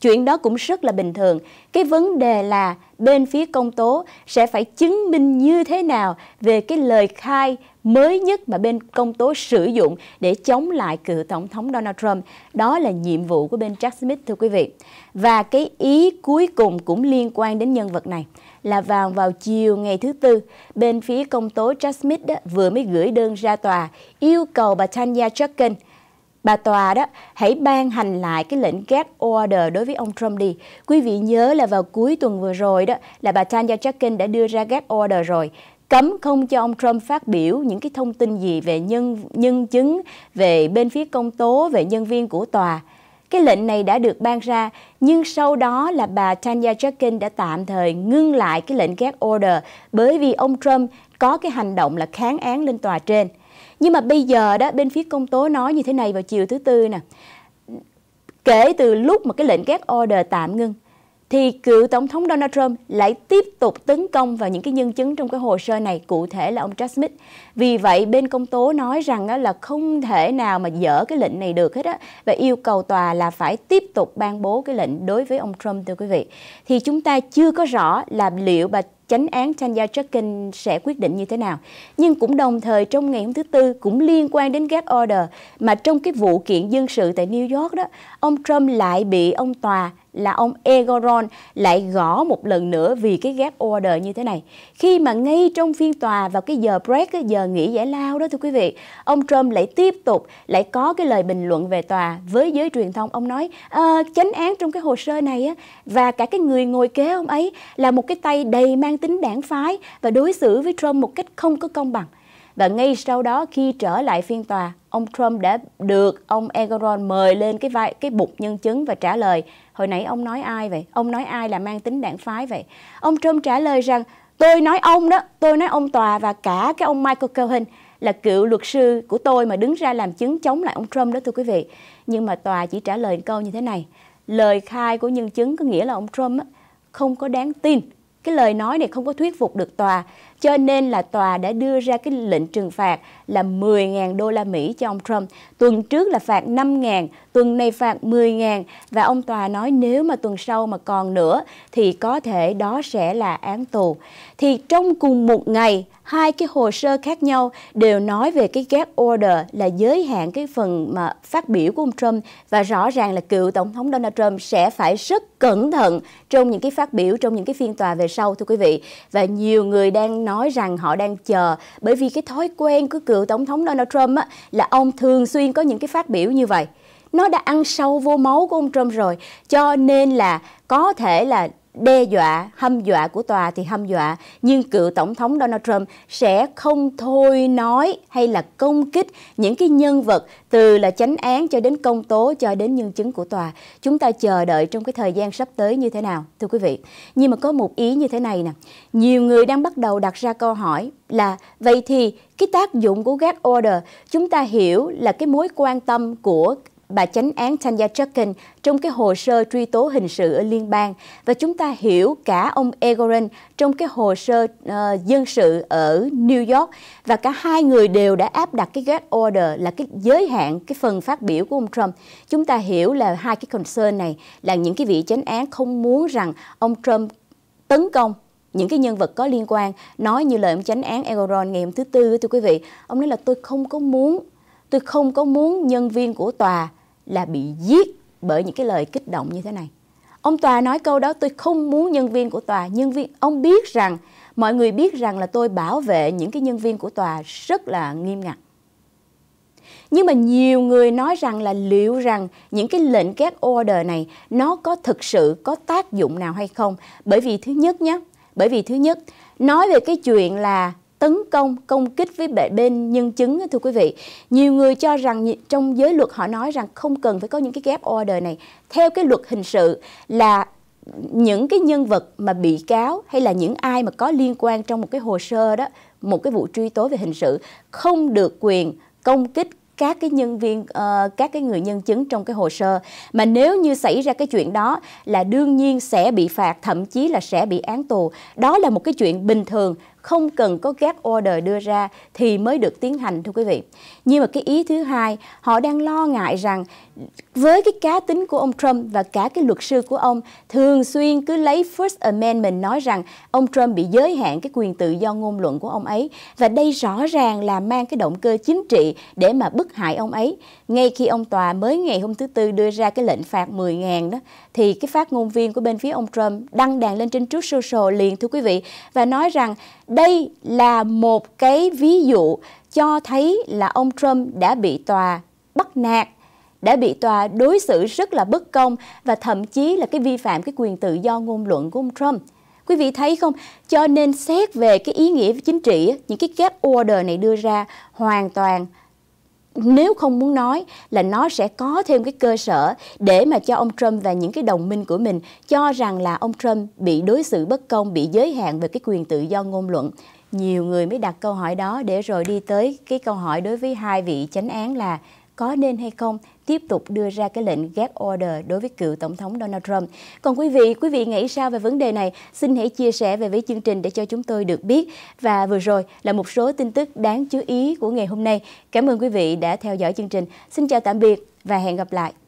chuyện đó cũng rất là bình thường cái vấn đề là bên phía công tố sẽ phải chứng minh như thế nào về cái lời khai mới nhất mà bên công tố sử dụng để chống lại cựu tổng thống Donald Trump. Đó là nhiệm vụ của bên Jack Smith thưa quý vị. Và cái ý cuối cùng cũng liên quan đến nhân vật này là vào vào chiều ngày thứ tư, bên phía công tố Jack Smith đó, vừa mới gửi đơn ra tòa yêu cầu bà Tanya Chutkan bà tòa đó hãy ban hành lại cái lệnh gag order đối với ông Trump đi. Quý vị nhớ là vào cuối tuần vừa rồi đó là bà Tanya Jackson đã đưa ra gag order rồi cấm không cho ông Trump phát biểu những cái thông tin gì về nhân nhân chứng, về bên phía công tố, về nhân viên của tòa. Cái lệnh này đã được ban ra, nhưng sau đó là bà Tanya Jackson đã tạm thời ngưng lại cái lệnh gag order bởi vì ông Trump có cái hành động là kháng án lên tòa trên nhưng mà bây giờ đó bên phía công tố nói như thế này vào chiều thứ tư nè kể từ lúc mà cái lệnh gag order tạm ngưng thì cựu tổng thống Donald Trump lại tiếp tục tấn công vào những cái nhân chứng trong cái hồ sơ này, cụ thể là ông Chad Smith. Vì vậy, bên công tố nói rằng là không thể nào mà dỡ cái lệnh này được hết á và yêu cầu tòa là phải tiếp tục ban bố cái lệnh đối với ông Trump thưa quý vị. Thì chúng ta chưa có rõ là liệu bà chánh án Tanya Chutkin sẽ quyết định như thế nào. Nhưng cũng đồng thời trong ngày hôm thứ Tư cũng liên quan đến gag order mà trong cái vụ kiện dân sự tại New York đó, ông Trump lại bị ông tòa là ông Egoron lại gõ một lần nữa vì cái gap order như thế này. Khi mà ngay trong phiên tòa vào cái giờ break, cái giờ nghỉ giải lao đó thưa quý vị, ông Trump lại tiếp tục lại có cái lời bình luận về tòa với giới truyền thông. Ông nói à, chánh án trong cái hồ sơ này á, và cả cái người ngồi kế ông ấy là một cái tay đầy mang tính đảng phái và đối xử với Trump một cách không có công bằng. Và ngay sau đó khi trở lại phiên tòa, ông Trump đã được ông Egoron mời lên cái vai cái bục nhân chứng và trả lời hồi nãy ông nói ai vậy ông nói ai là mang tính đảng phái vậy ông trump trả lời rằng tôi nói ông đó tôi nói ông tòa và cả cái ông michael cohen là cựu luật sư của tôi mà đứng ra làm chứng chống lại ông trump đó thưa quý vị nhưng mà tòa chỉ trả lời câu như thế này lời khai của nhân chứng có nghĩa là ông trump không có đáng tin cái lời nói này không có thuyết phục được tòa cho nên là tòa đã đưa ra cái lệnh trừng phạt là 10.000 đô la Mỹ cho ông Trump. Tuần trước là phạt 5.000, tuần này phạt 10.000 và ông tòa nói nếu mà tuần sau mà còn nữa thì có thể đó sẽ là án tù. Thì trong cùng một ngày, hai cái hồ sơ khác nhau đều nói về cái gag order là giới hạn cái phần mà phát biểu của ông Trump và rõ ràng là cựu tổng thống Donald Trump sẽ phải rất cẩn thận trong những cái phát biểu trong những cái phiên tòa về sau thưa quý vị. Và nhiều người đang nói rằng họ đang chờ bởi vì cái thói quen cứ cựu cựu tổng thống Donald Trump á, là ông thường xuyên có những cái phát biểu như vậy nó đã ăn sâu vô máu của ông Trump rồi cho nên là có thể là đe dọa, hâm dọa của tòa thì hâm dọa, nhưng cựu tổng thống Donald Trump sẽ không thôi nói hay là công kích những cái nhân vật từ là chánh án cho đến công tố cho đến nhân chứng của tòa. Chúng ta chờ đợi trong cái thời gian sắp tới như thế nào, thưa quý vị. Nhưng mà có một ý như thế này nè, nhiều người đang bắt đầu đặt ra câu hỏi là vậy thì cái tác dụng của gag order chúng ta hiểu là cái mối quan tâm của bà chánh án Tanya Chutkin trong cái hồ sơ truy tố hình sự ở liên bang và chúng ta hiểu cả ông Egorin trong cái hồ sơ uh, dân sự ở New York và cả hai người đều đã áp đặt cái gag order là cái giới hạn cái phần phát biểu của ông Trump. Chúng ta hiểu là hai cái concern này là những cái vị chánh án không muốn rằng ông Trump tấn công những cái nhân vật có liên quan nói như lời ông chánh án Egoron ngày hôm thứ tư thưa quý vị ông nói là tôi không có muốn tôi không có muốn nhân viên của tòa là bị giết bởi những cái lời kích động như thế này. Ông tòa nói câu đó tôi không muốn nhân viên của tòa, nhân viên ông biết rằng mọi người biết rằng là tôi bảo vệ những cái nhân viên của tòa rất là nghiêm ngặt. Nhưng mà nhiều người nói rằng là liệu rằng những cái lệnh get order này nó có thực sự có tác dụng nào hay không? Bởi vì thứ nhất nhé, bởi vì thứ nhất nói về cái chuyện là tấn công, công kích với bệ bên nhân chứng thưa quý vị. Nhiều người cho rằng trong giới luật họ nói rằng không cần phải có những cái gap order này. Theo cái luật hình sự là những cái nhân vật mà bị cáo hay là những ai mà có liên quan trong một cái hồ sơ đó, một cái vụ truy tố về hình sự không được quyền công kích các cái nhân viên uh, các cái người nhân chứng trong cái hồ sơ mà nếu như xảy ra cái chuyện đó là đương nhiên sẽ bị phạt thậm chí là sẽ bị án tù đó là một cái chuyện bình thường không cần có gag order đưa ra thì mới được tiến hành thưa quý vị. Nhưng mà cái ý thứ hai, họ đang lo ngại rằng với cái cá tính của ông Trump và cả cái luật sư của ông thường xuyên cứ lấy First Amendment nói rằng ông Trump bị giới hạn cái quyền tự do ngôn luận của ông ấy và đây rõ ràng là mang cái động cơ chính trị để mà bức hại ông ấy. Ngay khi ông tòa mới ngày hôm thứ Tư đưa ra cái lệnh phạt 10.000 đó thì cái phát ngôn viên của bên phía ông Trump đăng đàn lên trên trước social liền thưa quý vị và nói rằng đây là một cái ví dụ cho thấy là ông Trump đã bị tòa bắt nạt đã bị tòa đối xử rất là bất công và thậm chí là cái vi phạm cái quyền tự do ngôn luận của ông Trump. Quý vị thấy không? Cho nên xét về cái ý nghĩa chính trị, những cái gap order này đưa ra hoàn toàn nếu không muốn nói là nó sẽ có thêm cái cơ sở để mà cho ông Trump và những cái đồng minh của mình cho rằng là ông Trump bị đối xử bất công, bị giới hạn về cái quyền tự do ngôn luận. Nhiều người mới đặt câu hỏi đó để rồi đi tới cái câu hỏi đối với hai vị chánh án là có nên hay không tiếp tục đưa ra cái lệnh gag order đối với cựu Tổng thống Donald Trump. Còn quý vị, quý vị nghĩ sao về vấn đề này? Xin hãy chia sẻ về với chương trình để cho chúng tôi được biết. Và vừa rồi là một số tin tức đáng chú ý của ngày hôm nay. Cảm ơn quý vị đã theo dõi chương trình. Xin chào tạm biệt và hẹn gặp lại.